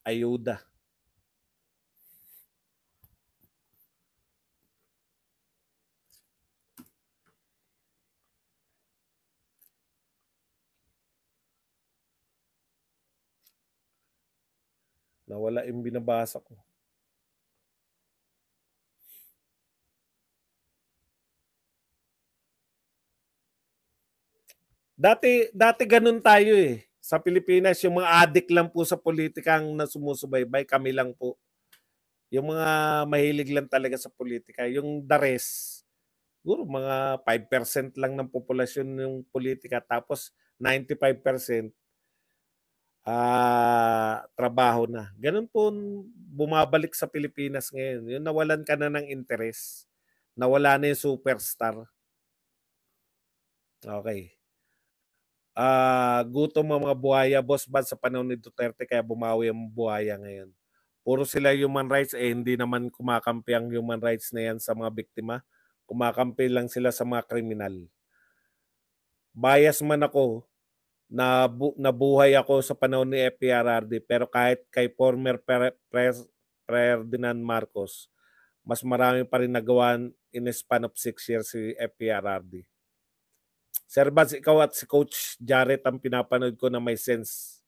Ayuda. Nawala yung binabasa ko. Dati, dati ganun tayo eh. Sa Pilipinas, yung mga adik lang po sa politikang ang nasumusubaybay. Kami lang po. Yung mga mahilig lang talaga sa politika. Yung the rest, siguro mga 5% lang ng populasyon ng politika. Tapos 95% uh, ah, trabaho na. Ganun po bumabalik sa Pilipinas ngayon. Yung nawalan ka na ng interest. Nawala na yung superstar. Okay uh, gutom ang mga buhaya, boss bad sa panahon ni Duterte kaya bumawi ang buhaya ngayon. Puro sila human rights eh hindi naman kumakampi ang human rights na yan sa mga biktima. Kumakampi lang sila sa mga kriminal. Bias man ako, na bu- nabuhay ako sa panahon ni FPRRD pero kahit kay former Pre- Pre- Ferdinand Marcos, mas marami pa rin nagawan in a span of 6 years si FPRRD. Sir Bats, ikaw at si Coach Jarrett ang pinapanood ko na may sense.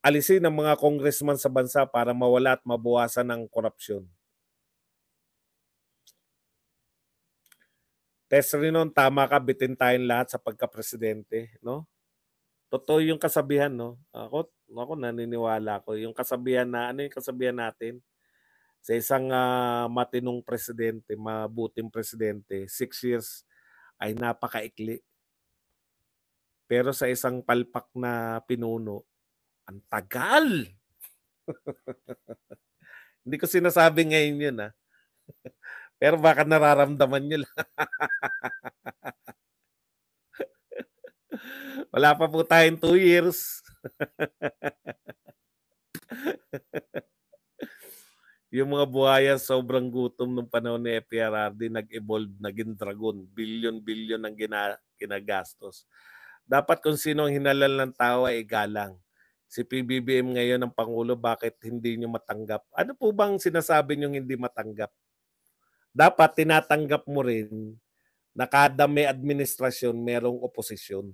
Alisin ang mga congressman sa bansa para mawala at mabawasan ang korupsyon. Tess Rinon, tama ka, bitin tayong lahat sa pagka-presidente, no? Totoo yung kasabihan, no? Ako, ako naniniwala ko. Yung kasabihan na, ano yung kasabihan natin? Sa isang uh, matinong presidente, mabuting presidente, six years ay napakaikli. Pero sa isang palpak na pinuno, ang tagal. Hindi ko sinasabi ngayon yun ha. Ah. Pero baka nararamdaman nyo lang. Wala pa po tayong two years yung mga buhaya sobrang gutom nung panahon ni FPRRD nag-evolve, naging dragon. Bilyon-bilyon ang gina, ginagastos. Dapat kung sino ang hinalal ng tao ay galang. Si PBBM ngayon ang Pangulo, bakit hindi nyo matanggap? Ano po bang sinasabi nyo hindi matanggap? Dapat tinatanggap mo rin na kada may administrasyon, merong oposisyon.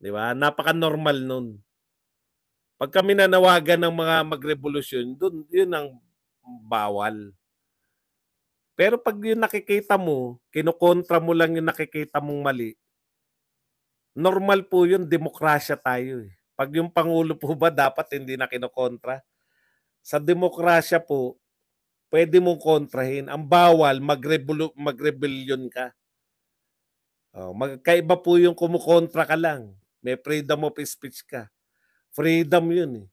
Di ba? Napaka-normal nun. Pag kami nanawagan ng mga magrevolusyon, doon yun ang bawal. Pero pag yung nakikita mo, kinukontra mo lang yung nakikita mong mali, normal po yun, demokrasya tayo. Eh. Pag yung Pangulo po ba, dapat hindi na kinukontra. Sa demokrasya po, pwede mong kontrahin. Ang bawal, mag mag ka. Oh, magkaiba po yung kumukontra ka lang. May freedom of speech ka. Freedom yun eh.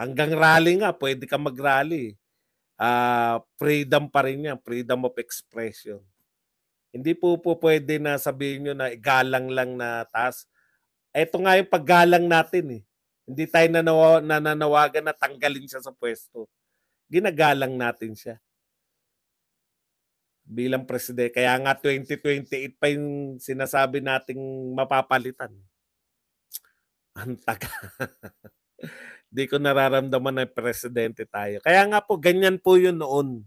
Hanggang rally nga, pwede ka mag-rally uh, freedom pa rin yan, freedom of expression. Hindi po po pwede na sabihin nyo na igalang lang na taas. Ito nga yung paggalang natin eh. Hindi tayo nanaw- nananawagan na tanggalin siya sa pwesto. Ginagalang natin siya bilang presidente. Kaya nga 2028 pa yung sinasabi nating mapapalitan. Ang taga. Hindi ko nararamdaman na presidente tayo. Kaya nga po, ganyan po yun noon.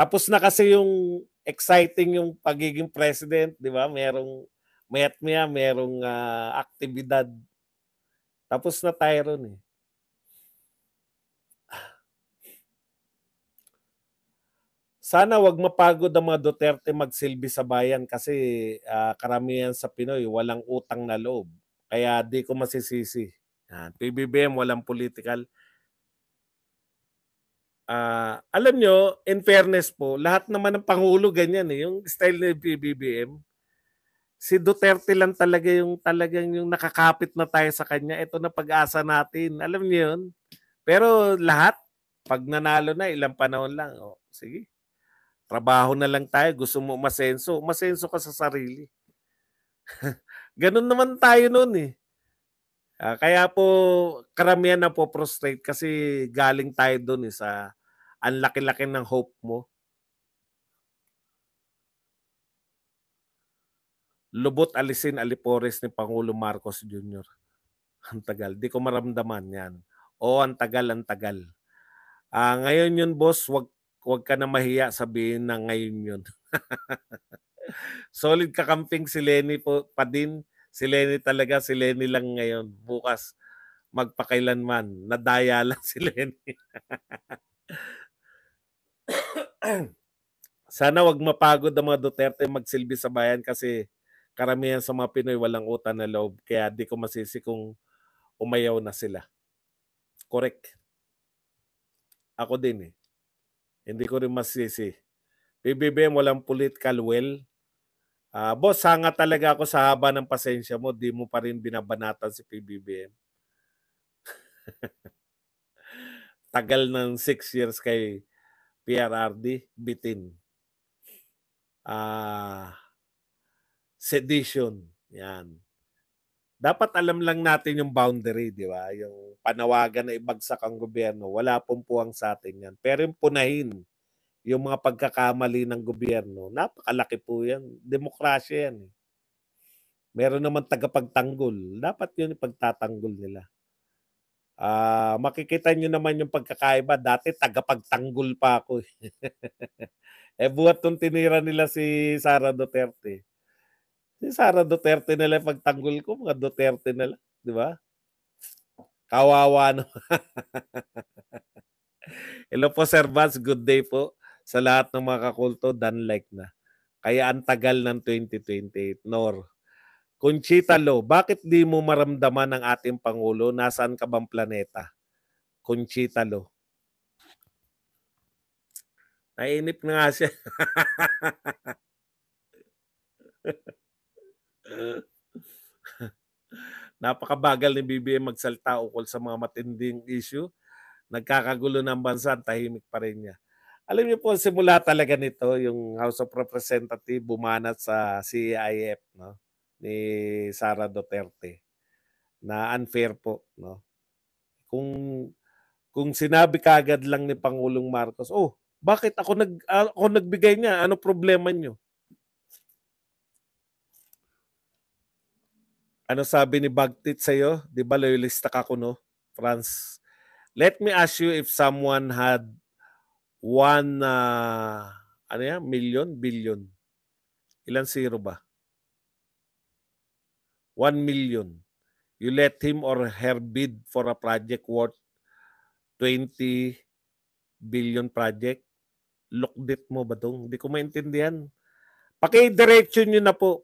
Tapos na kasi yung exciting yung pagiging president, di ba? Merong mayat maya, merong uh, aktibidad. Tapos na tayo ron eh. Sana wag mapagod ang mga Duterte magsilbi sa bayan kasi uh, karamihan sa Pinoy walang utang na loob. Kaya di ko masisisi. Yan. PBBM, walang political. Uh, alam nyo, in fairness po, lahat naman ng Pangulo ganyan eh. Yung style ni PBBM, si Duterte lang talaga yung talagang yung nakakapit na tayo sa kanya. Ito na pag-asa natin. Alam niyo yun? Pero lahat, pag nanalo na, ilang panahon lang. O, oh, sige. Trabaho na lang tayo. Gusto mo masenso. Masenso ka sa sarili. Ganun naman tayo noon eh. Uh, kaya po karamihan na po prostrate kasi galing tayo doon eh, sa ang laki-laki ng hope mo. Lubot alisin alipores ni Pangulo Marcos Jr. Ang tagal. Di ko maramdaman yan. oh, ang tagal, ang tagal. Uh, ngayon yun, boss, wag, wag ka na mahiya sabihin na ngayon yun. Solid kakamping si Lenny po pa din si Lenny talaga, si Lenny lang ngayon. Bukas, magpakailanman, nadaya lang si Lenny. Sana wag mapagod ang mga Duterte magsilbi sa bayan kasi karamihan sa mga Pinoy walang utan na loob. Kaya di ko masisi kung umayaw na sila. Correct. Ako din eh. Hindi ko rin masisi. PBBM walang political will Uh, boss, hanga talaga ako sa haba ng pasensya mo. Di mo pa rin binabanatan si PBBM. Tagal ng 6 years kay PRRD, bitin. Uh, sedition, yan. Dapat alam lang natin yung boundary, di ba? Yung panawagan na ibagsak ang gobyerno, wala pong puwang sa atin yan. Pero yung punahin, yung mga pagkakamali ng gobyerno. Napakalaki po yan. Demokrasya yan. Eh. Meron naman tagapagtanggol. Dapat yun yung pagtatanggol nila. Uh, makikita nyo naman yung pagkakaiba. Dati tagapagtanggol pa ako. Eh. eh buhat nung tinira nila si Sara Duterte. Si Sara Duterte nila yung pagtanggol ko. Mga Duterte nila. Di ba? Kawawa no. Hello po Sir Vance. Good day po sa lahat ng mga kakulto, done like na. Kaya ang tagal ng 2028. Nor, Conchita Lo, bakit di mo maramdaman ang ating Pangulo? Nasaan ka bang planeta? Conchita Lo. Nainip na nga siya. Napakabagal ni BBM magsalta ukol sa mga matinding issue. Nagkakagulo ng bansa, tahimik pa rin niya. Alam niyo po, simula talaga nito, yung House of Representatives bumanat sa CIF no? ni Sara Duterte na unfair po. No? Kung kung sinabi kagad lang ni Pangulong Marcos, oh, bakit ako, nag, ah, ako nagbigay niya? Ano problema niyo? Ano sabi ni Bagtit sa'yo? Di ba loyalista ka ko, no? France. Let me ask you if someone had 1 uh, ah, ano yan? Million? Billion? Ilan zero ba? 1 million. You let him or her bid for a project worth 20 billion project. Lukdit mo ba itong? Hindi ko maintindihan. Pakidiretso nyo na po.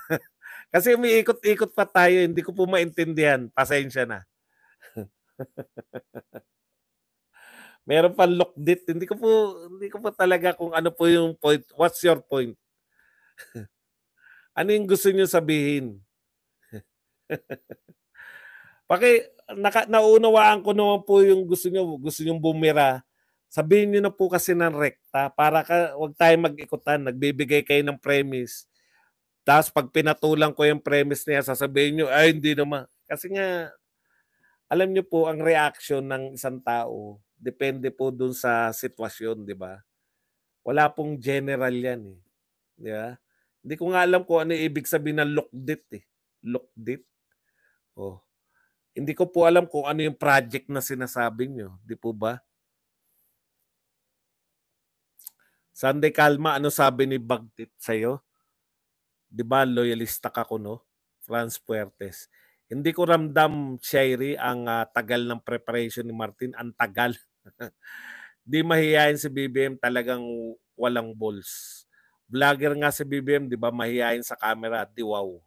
Kasi umiikot-ikot pa tayo. Hindi ko po maintindihan. Pasensya na. meron pa lockdit. Hindi ko po hindi ko po talaga kung ano po yung point. What's your point? ano yung gusto niyo sabihin? Paki naka, naunawaan ko naman po yung gusto niyo, gusto niyo bumira. Sabihin niyo na po kasi ng rekta para ka, wag tayong mag-ikutan. Nagbibigay kayo ng premise. Tapos pag pinatulang ko yung premise niya, sasabihin niyo, ay hindi naman. Kasi nga, alam niyo po, ang reaction ng isang tao, Depende po dun sa sitwasyon, di ba? Wala pong general yan eh. Di ba? Hindi ko nga alam kung ano ibig sabihin ng lockdit eh. Lockdit? Oh. Hindi ko po alam kung ano yung project na sinasabi nyo. Di po ba? Sunday Kalma, ano sabi ni Bagtit sa'yo? Di ba, loyalista ka ko, no? Franz Puertes. Hindi ko ramdam, Shairi, ang uh, tagal ng preparation ni Martin. Ang tagal. Di mahihayin si BBM talagang walang balls. Vlogger nga si BBM, di ba, mahihayin sa camera at di wow.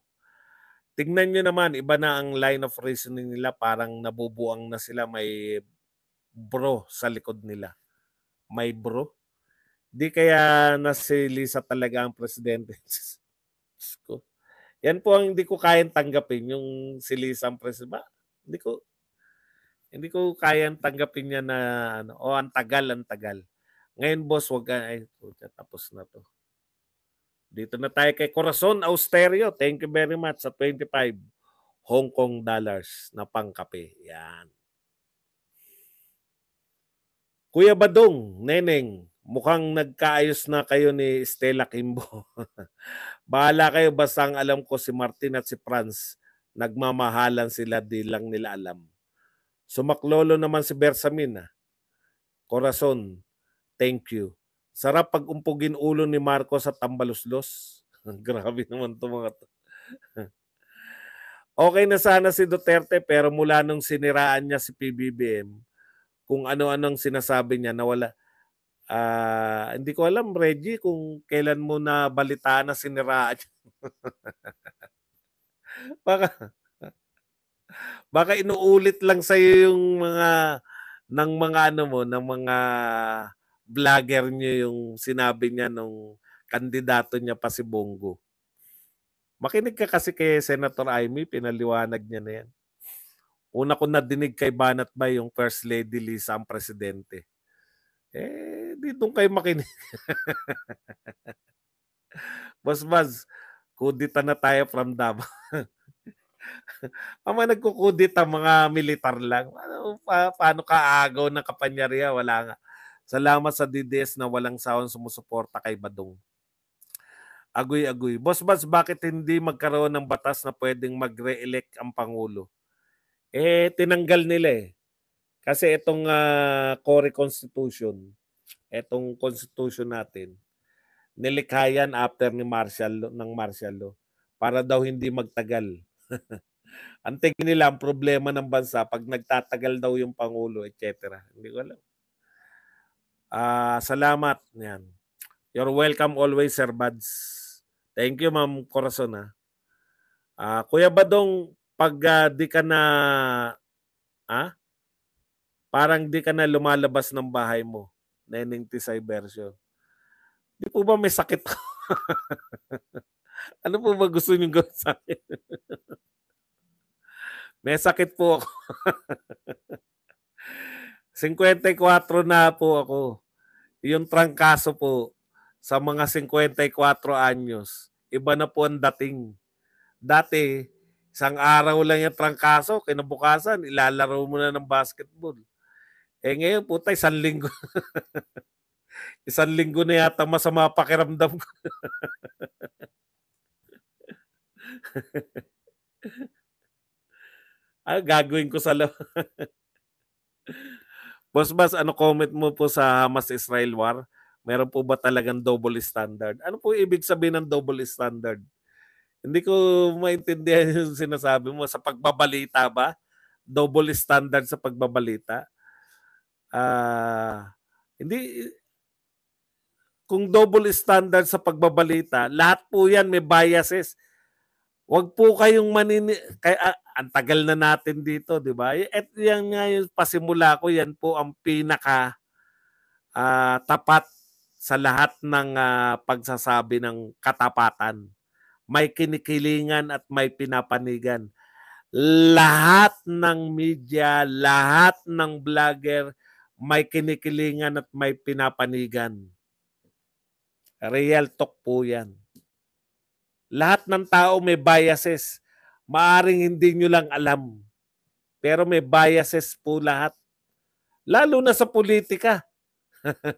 Tingnan nyo naman, iba na ang line of reasoning nila. Parang nabubuang na sila. May bro sa likod nila. May bro. Di kaya nasilisa talaga ang presidente. Yan po ang hindi ko kayang tanggapin yung si Lisa Presba. Hindi ko hindi ko kayang tanggapin niya na ano, oh ang tagal ang tagal. Ngayon boss, wag ay putya, tapos na to. Dito na tayo kay Corazon Austerio. Thank you very much sa 25 Hong Kong dollars na pangkape. Yan. Kuya Badong, Neneng, Mukhang nagkaayos na kayo ni Stella Kimbo. Bahala kayo basta ang alam ko si Martin at si Franz nagmamahalan sila di lang nila alam. Sumaklolo naman si Bersamin. Ah. Corazon, thank you. Sarap pag umpugin ulo ni Marcos at tambaluslos. Grabe naman to mga to. okay na sana si Duterte pero mula nung siniraan niya si PBBM, kung ano-anong sinasabi niya, nawala. wala Uh, hindi ko alam, Reggie, kung kailan mo na balita na siniraan. baka, baka inuulit lang sa yung mga ng mga ano mo, ng mga vlogger niyo yung sinabi niya nung kandidato niya pa si Bongo. Makinig ka kasi kay Senator Amy, pinaliwanag niya na yan. Una ko nadinig kay Banat Bay yung First Lady Lisa ang presidente. Eh, pwede itong kayo makinig. mas mas, kudita na tayo from Davao. Ang mga nagkukudita, mga militar lang. Ano, pa, paano ka agaw ng kapanyariya? Wala nga. Salamat sa DDS na walang sawang sumusuporta kay Badong. Agoy-agoy. Boss Buzz, bakit hindi magkaroon ng batas na pwedeng mag-re-elect ang Pangulo? Eh, tinanggal nila eh. Kasi itong uh, Core Constitution, etong constitution natin, nilikha after ni martial ng martial law para daw hindi magtagal. ang tingin nila ang problema ng bansa pag nagtatagal daw yung pangulo, etc. Hindi ko alam. Uh, salamat. Yan. You're welcome always, Sir Bads. Thank you, Ma'am Corazon. Ha. Uh, ah, Kuya Badong, pag uh, di ka na... Ha? Parang di ka na lumalabas ng bahay mo Neneng Tisay version. Di po ba may sakit ako? ano po ba gusto niyo gawin sa akin? may sakit po ako. 54 na po ako. Yung trangkaso po sa mga 54 anyos. Iba na po ang dating. Dati, isang araw lang yung trangkaso, kinabukasan, ilalaro mo na ng basketball. Eh ngayon, puta, isang linggo. isang linggo na yata masama pakiramdam ko. ah, gagawin ko sa law. Boss boss, ano comment mo po sa Hamas-Israel war? Meron po ba talagang double standard? Ano po ibig sabihin ng double standard? Hindi ko maintindihan yung sinasabi mo. Sa pagbabalita ba? Double standard sa pagbabalita? uh, hindi kung double standard sa pagbabalita, lahat po 'yan may biases. Huwag po kayong manini kay uh, ang tagal na natin dito, 'di ba? Eh, at yan nga yung pasimula ko, yan po ang pinaka uh, tapat sa lahat ng uh, pagsasabi ng katapatan. May kinikilingan at may pinapanigan. Lahat ng media, lahat ng vlogger, may kinikilingan at may pinapanigan. Real talk po yan. Lahat ng tao may biases. Maaring hindi nyo lang alam. Pero may biases po lahat. Lalo na sa politika.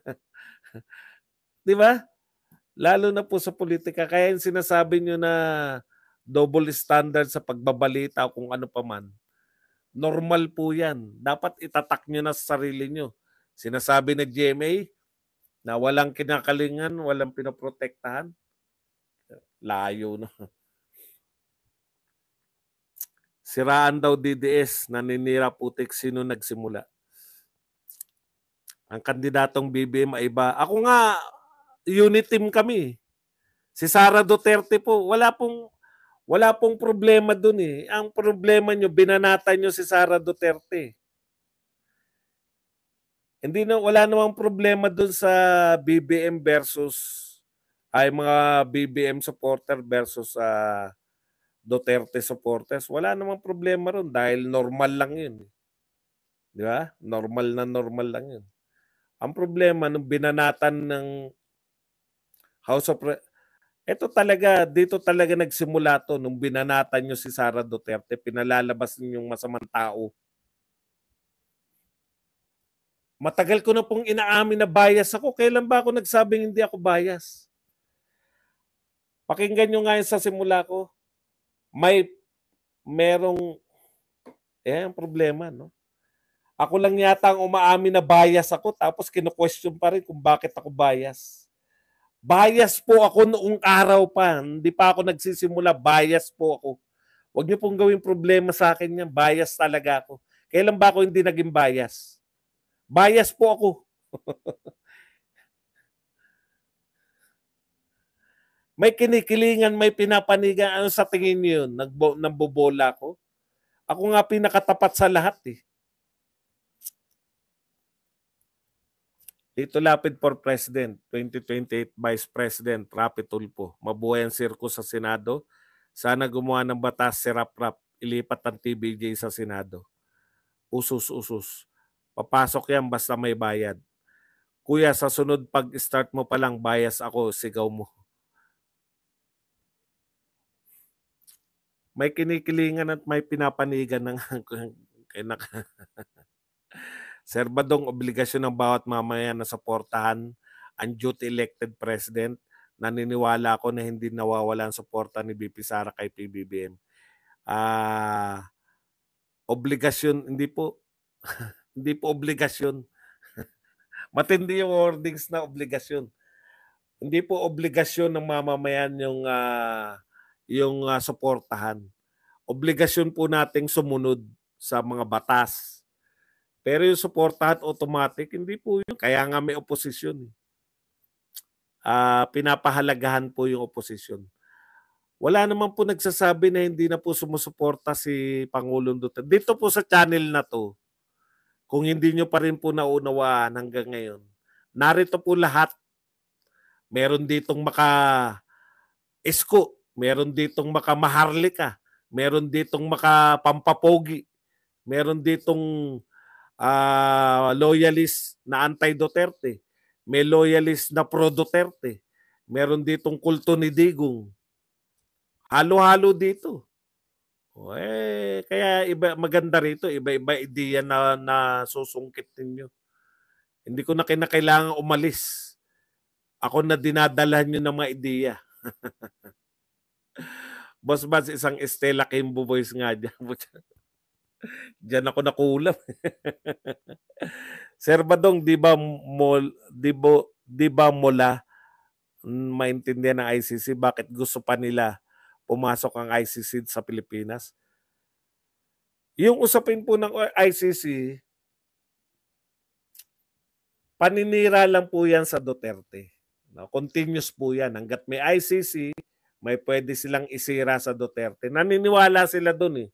Di ba? Lalo na po sa politika. Kaya yung sinasabi nyo na double standard sa pagbabalita o kung ano pa man Normal po yan. Dapat itatak nyo na sa sarili nyo. Sinasabi ng GMA na walang kinakalingan, walang pinoprotektahan. Layo na. Siraan daw DDS, naninira putik sino nagsimula. Ang kandidatong BBM ay iba. Ako nga, unit team kami. Si Sara Duterte po, wala pong wala pong problema dun eh. Ang problema nyo, binanatan nyo si Sara Duterte. Hindi na, wala namang problema dun sa BBM versus ay mga BBM supporter versus uh, Duterte supporters. Wala namang problema ron dahil normal lang yun. Eh. Di ba? Normal na normal lang yun. Ang problema nung binanatan ng House of Re- ito talaga, dito talaga nagsimula to nung binanatan nyo si Sara Duterte, pinalalabas ninyong masamang tao. Matagal ko na pong inaamin na bias ako. Kailan ba ako nagsabing hindi ako bias? Pakinggan nyo nga sa simula ko. May merong eh, problema, no? Ako lang yata ang umaamin na bias ako tapos kino-question pa rin kung bakit ako biased. Bias po ako noong araw pa. Hindi pa ako nagsisimula. Bias po ako. Huwag niyo pong gawing problema sa akin yan. Bias talaga ako. Kailan ba ako hindi naging bias? Bias po ako. may kinikilingan, may pinapanigan. Ano sa tingin niyo yun? Nagbo- nambobola ko? Ako nga pinakatapat sa lahat eh. Tito Lapid for President, 2028 Vice President, Rapi Tulpo. Mabuhay ang sirko sa Senado. Sana gumawa ng batas si Rap Rap. Ilipat ang TBJ sa Senado. Usus-usus. Papasok yan basta may bayad. Kuya, sa sunod pag-start mo palang bias ako, sigaw mo. May kinikilingan at may pinapanigan ng... Serbadong obligasyon ng bawat mamayan na suportahan ang duty elected president. Naniniwala ako na hindi nawawala ang suporta ni BP Sara kay PBBM. Ah, uh, obligasyon, hindi po hindi po obligasyon. Matindi yung wordings na obligasyon. Hindi po obligasyon ng mamamayan yung uh, yung uh, suportahan. Obligasyon po nating sumunod sa mga batas, pero yung suportahan automatic, hindi po yun. Kaya nga may oposisyon. Eh. Uh, pinapahalagahan po yung oposisyon. Wala naman po nagsasabi na hindi na po sumusuporta si Pangulong Duterte. Dito po sa channel na to, kung hindi nyo pa rin po naunawaan hanggang ngayon, narito po lahat. Meron ditong maka isko, meron ditong makamaharlika, meron ditong makapampapogi, meron ditong uh, loyalist na anti-Duterte. May loyalist na pro-Duterte. Meron ditong kulto ni Digong. Halo-halo dito. O eh, kaya iba, maganda rito. Iba-iba ideya na, na susungkit ninyo. Hindi ko na kinakailangan umalis. Ako na dinadala nyo ng mga ideya. Boss Bats, isang Estela Kimbo voice nga dyan. Diyan ako nakulam. Sir Badong, di ba mol, di, bo, di ba mula maintindihan ng ICC bakit gusto pa nila pumasok ang ICC sa Pilipinas? Yung usapin po ng ICC, paninira lang po yan sa Duterte. No, continuous po yan. Hanggat may ICC, may pwede silang isira sa Duterte. Naniniwala sila dun eh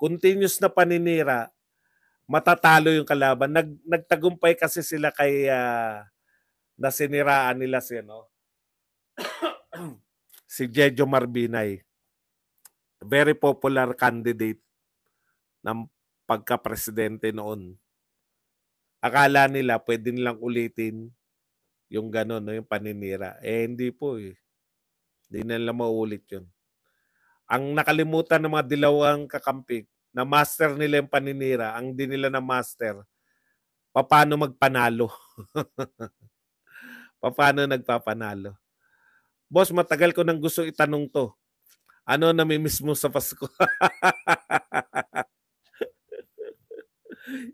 continuous na paninira, matatalo yung kalaban. Nag, nagtagumpay kasi sila kay uh, nasiniraan nila si ano si Jejo Marbinay. Very popular candidate ng pagka-presidente noon. Akala nila pwede nilang ulitin yung gano'n, no, yung paninira. Eh, hindi po eh. Hindi nila mauulit yun. Ang nakalimutan ng mga dilawang kakampi na master nila yung paninira, ang di nila na master, paano magpanalo? paano nagpapanalo? Boss, matagal ko nang gusto itanong to. Ano namimiss mo sa Pasko?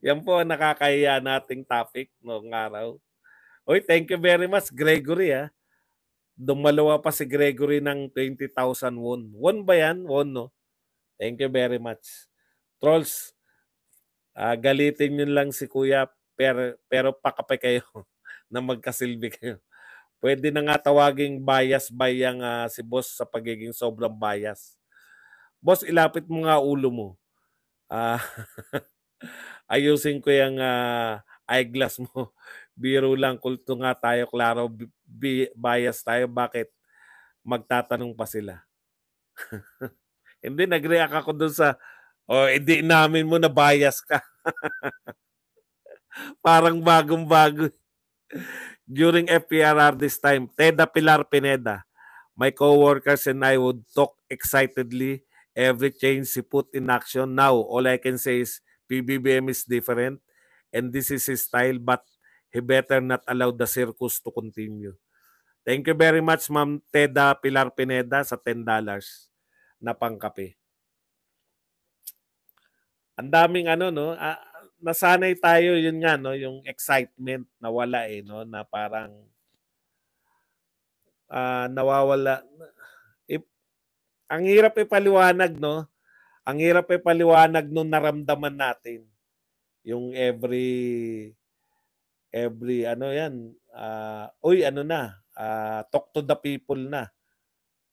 Yan po ang nakakaya nating topic noong araw. Oy, thank you very much, Gregory. Ah dumalawa pa si Gregory ng 20,000 won. Won ba yan? Won, no? Thank you very much. Trolls, uh, galitin nyo lang si Kuya pero, pero pakape kayo na magkasilbi kayo. Pwede na nga tawaging bias by yung uh, ah, si boss sa pagiging sobrang bias. Boss, ilapit mo nga ulo mo. Uh, ayusin ko yung uh, eyeglass mo. Biro lang, kulto nga tayo, klaro, bias tayo, bakit magtatanong pa sila? Hindi, nag-react ako dun sa, o oh, hindi namin mo na bias ka. Parang bagong-bago. During FPRR this time, Teda Pilar Pineda, my co-workers and I would talk excitedly every change he put in action. Now, all I can say is PBBM is different and this is his style but he better not allow the circus to continue. Thank you very much, Ma'am Teda Pilar Pineda sa $10 na pangkape. Ang daming ano, no? Ah, nasanay tayo yun nga, no? Yung excitement na wala, eh, no? Na parang ah, nawawala. If, ang hirap ipaliwanag, no? Ang hirap ipaliwanag nung naramdaman natin. Yung every every ano yan, uh, ah, oy ano na, uh, talk to the people na.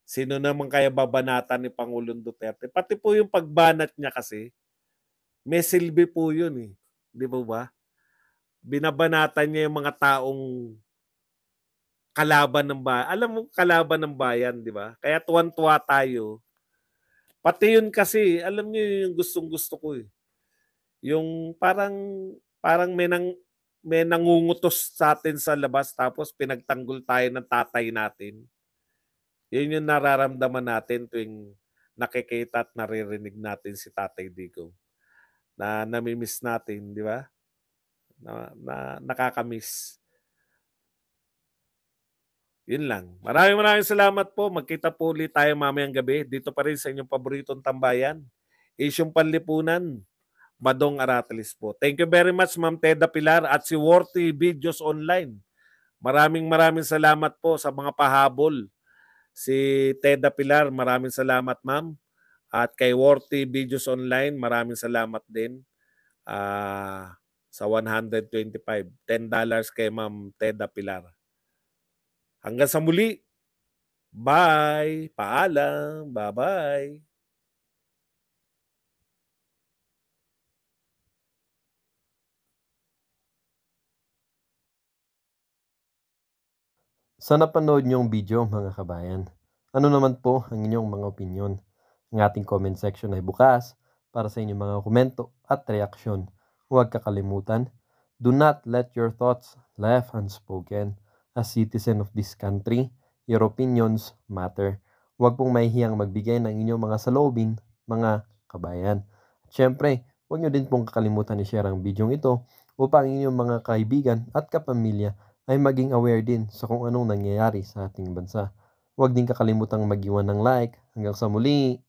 Sino naman kaya babanatan ni Pangulong Duterte? Pati po yung pagbanat niya kasi, may silbi po yun eh. Di ba ba? Binabanatan niya yung mga taong kalaban ng bayan. Alam mo, kalaban ng bayan, di ba? Kaya tuwan-tuwa tayo. Pati yun kasi, alam niyo yung gustong-gusto ko eh. Yung parang, parang may nang, may nangungutos sa atin sa labas tapos pinagtanggol tayo ng tatay natin. Yun yung nararamdaman natin tuwing nakikita at naririnig natin si Tatay Digo na namimiss natin, di ba? Na, na nakakamiss. Yun lang. Maraming maraming salamat po. Magkita po ulit tayo mamayang gabi dito pa rin sa inyong paboritong tambayan. Isyong Panlipunan. Madong Aratalis po. Thank you very much, Ma'am Teda Pilar at si Worthy Videos Online. Maraming maraming salamat po sa mga pahabol. Si Teda Pilar, maraming salamat, Ma'am. At kay Worthy Videos Online, maraming salamat din uh, sa 125. $10 dollars kay Ma'am Teda Pilar. Hanggang sa muli. Bye. Paalam. Bye-bye. Sa napanood niyong video mga kabayan, ano naman po ang inyong mga opinion? Ang ating comment section ay bukas para sa inyong mga komento at reaksyon. Huwag kakalimutan, do not let your thoughts left unspoken. As citizen of this country, your opinions matter. Huwag pong mahihiyang magbigay ng inyong mga salobin, mga kabayan. At syempre, huwag niyo din pong kakalimutan i-share ang video ito upang inyong mga kaibigan at kapamilya ay maging aware din sa kung anong nangyayari sa ating bansa. Huwag din kakalimutang magiwan ng like. Hanggang sa muli!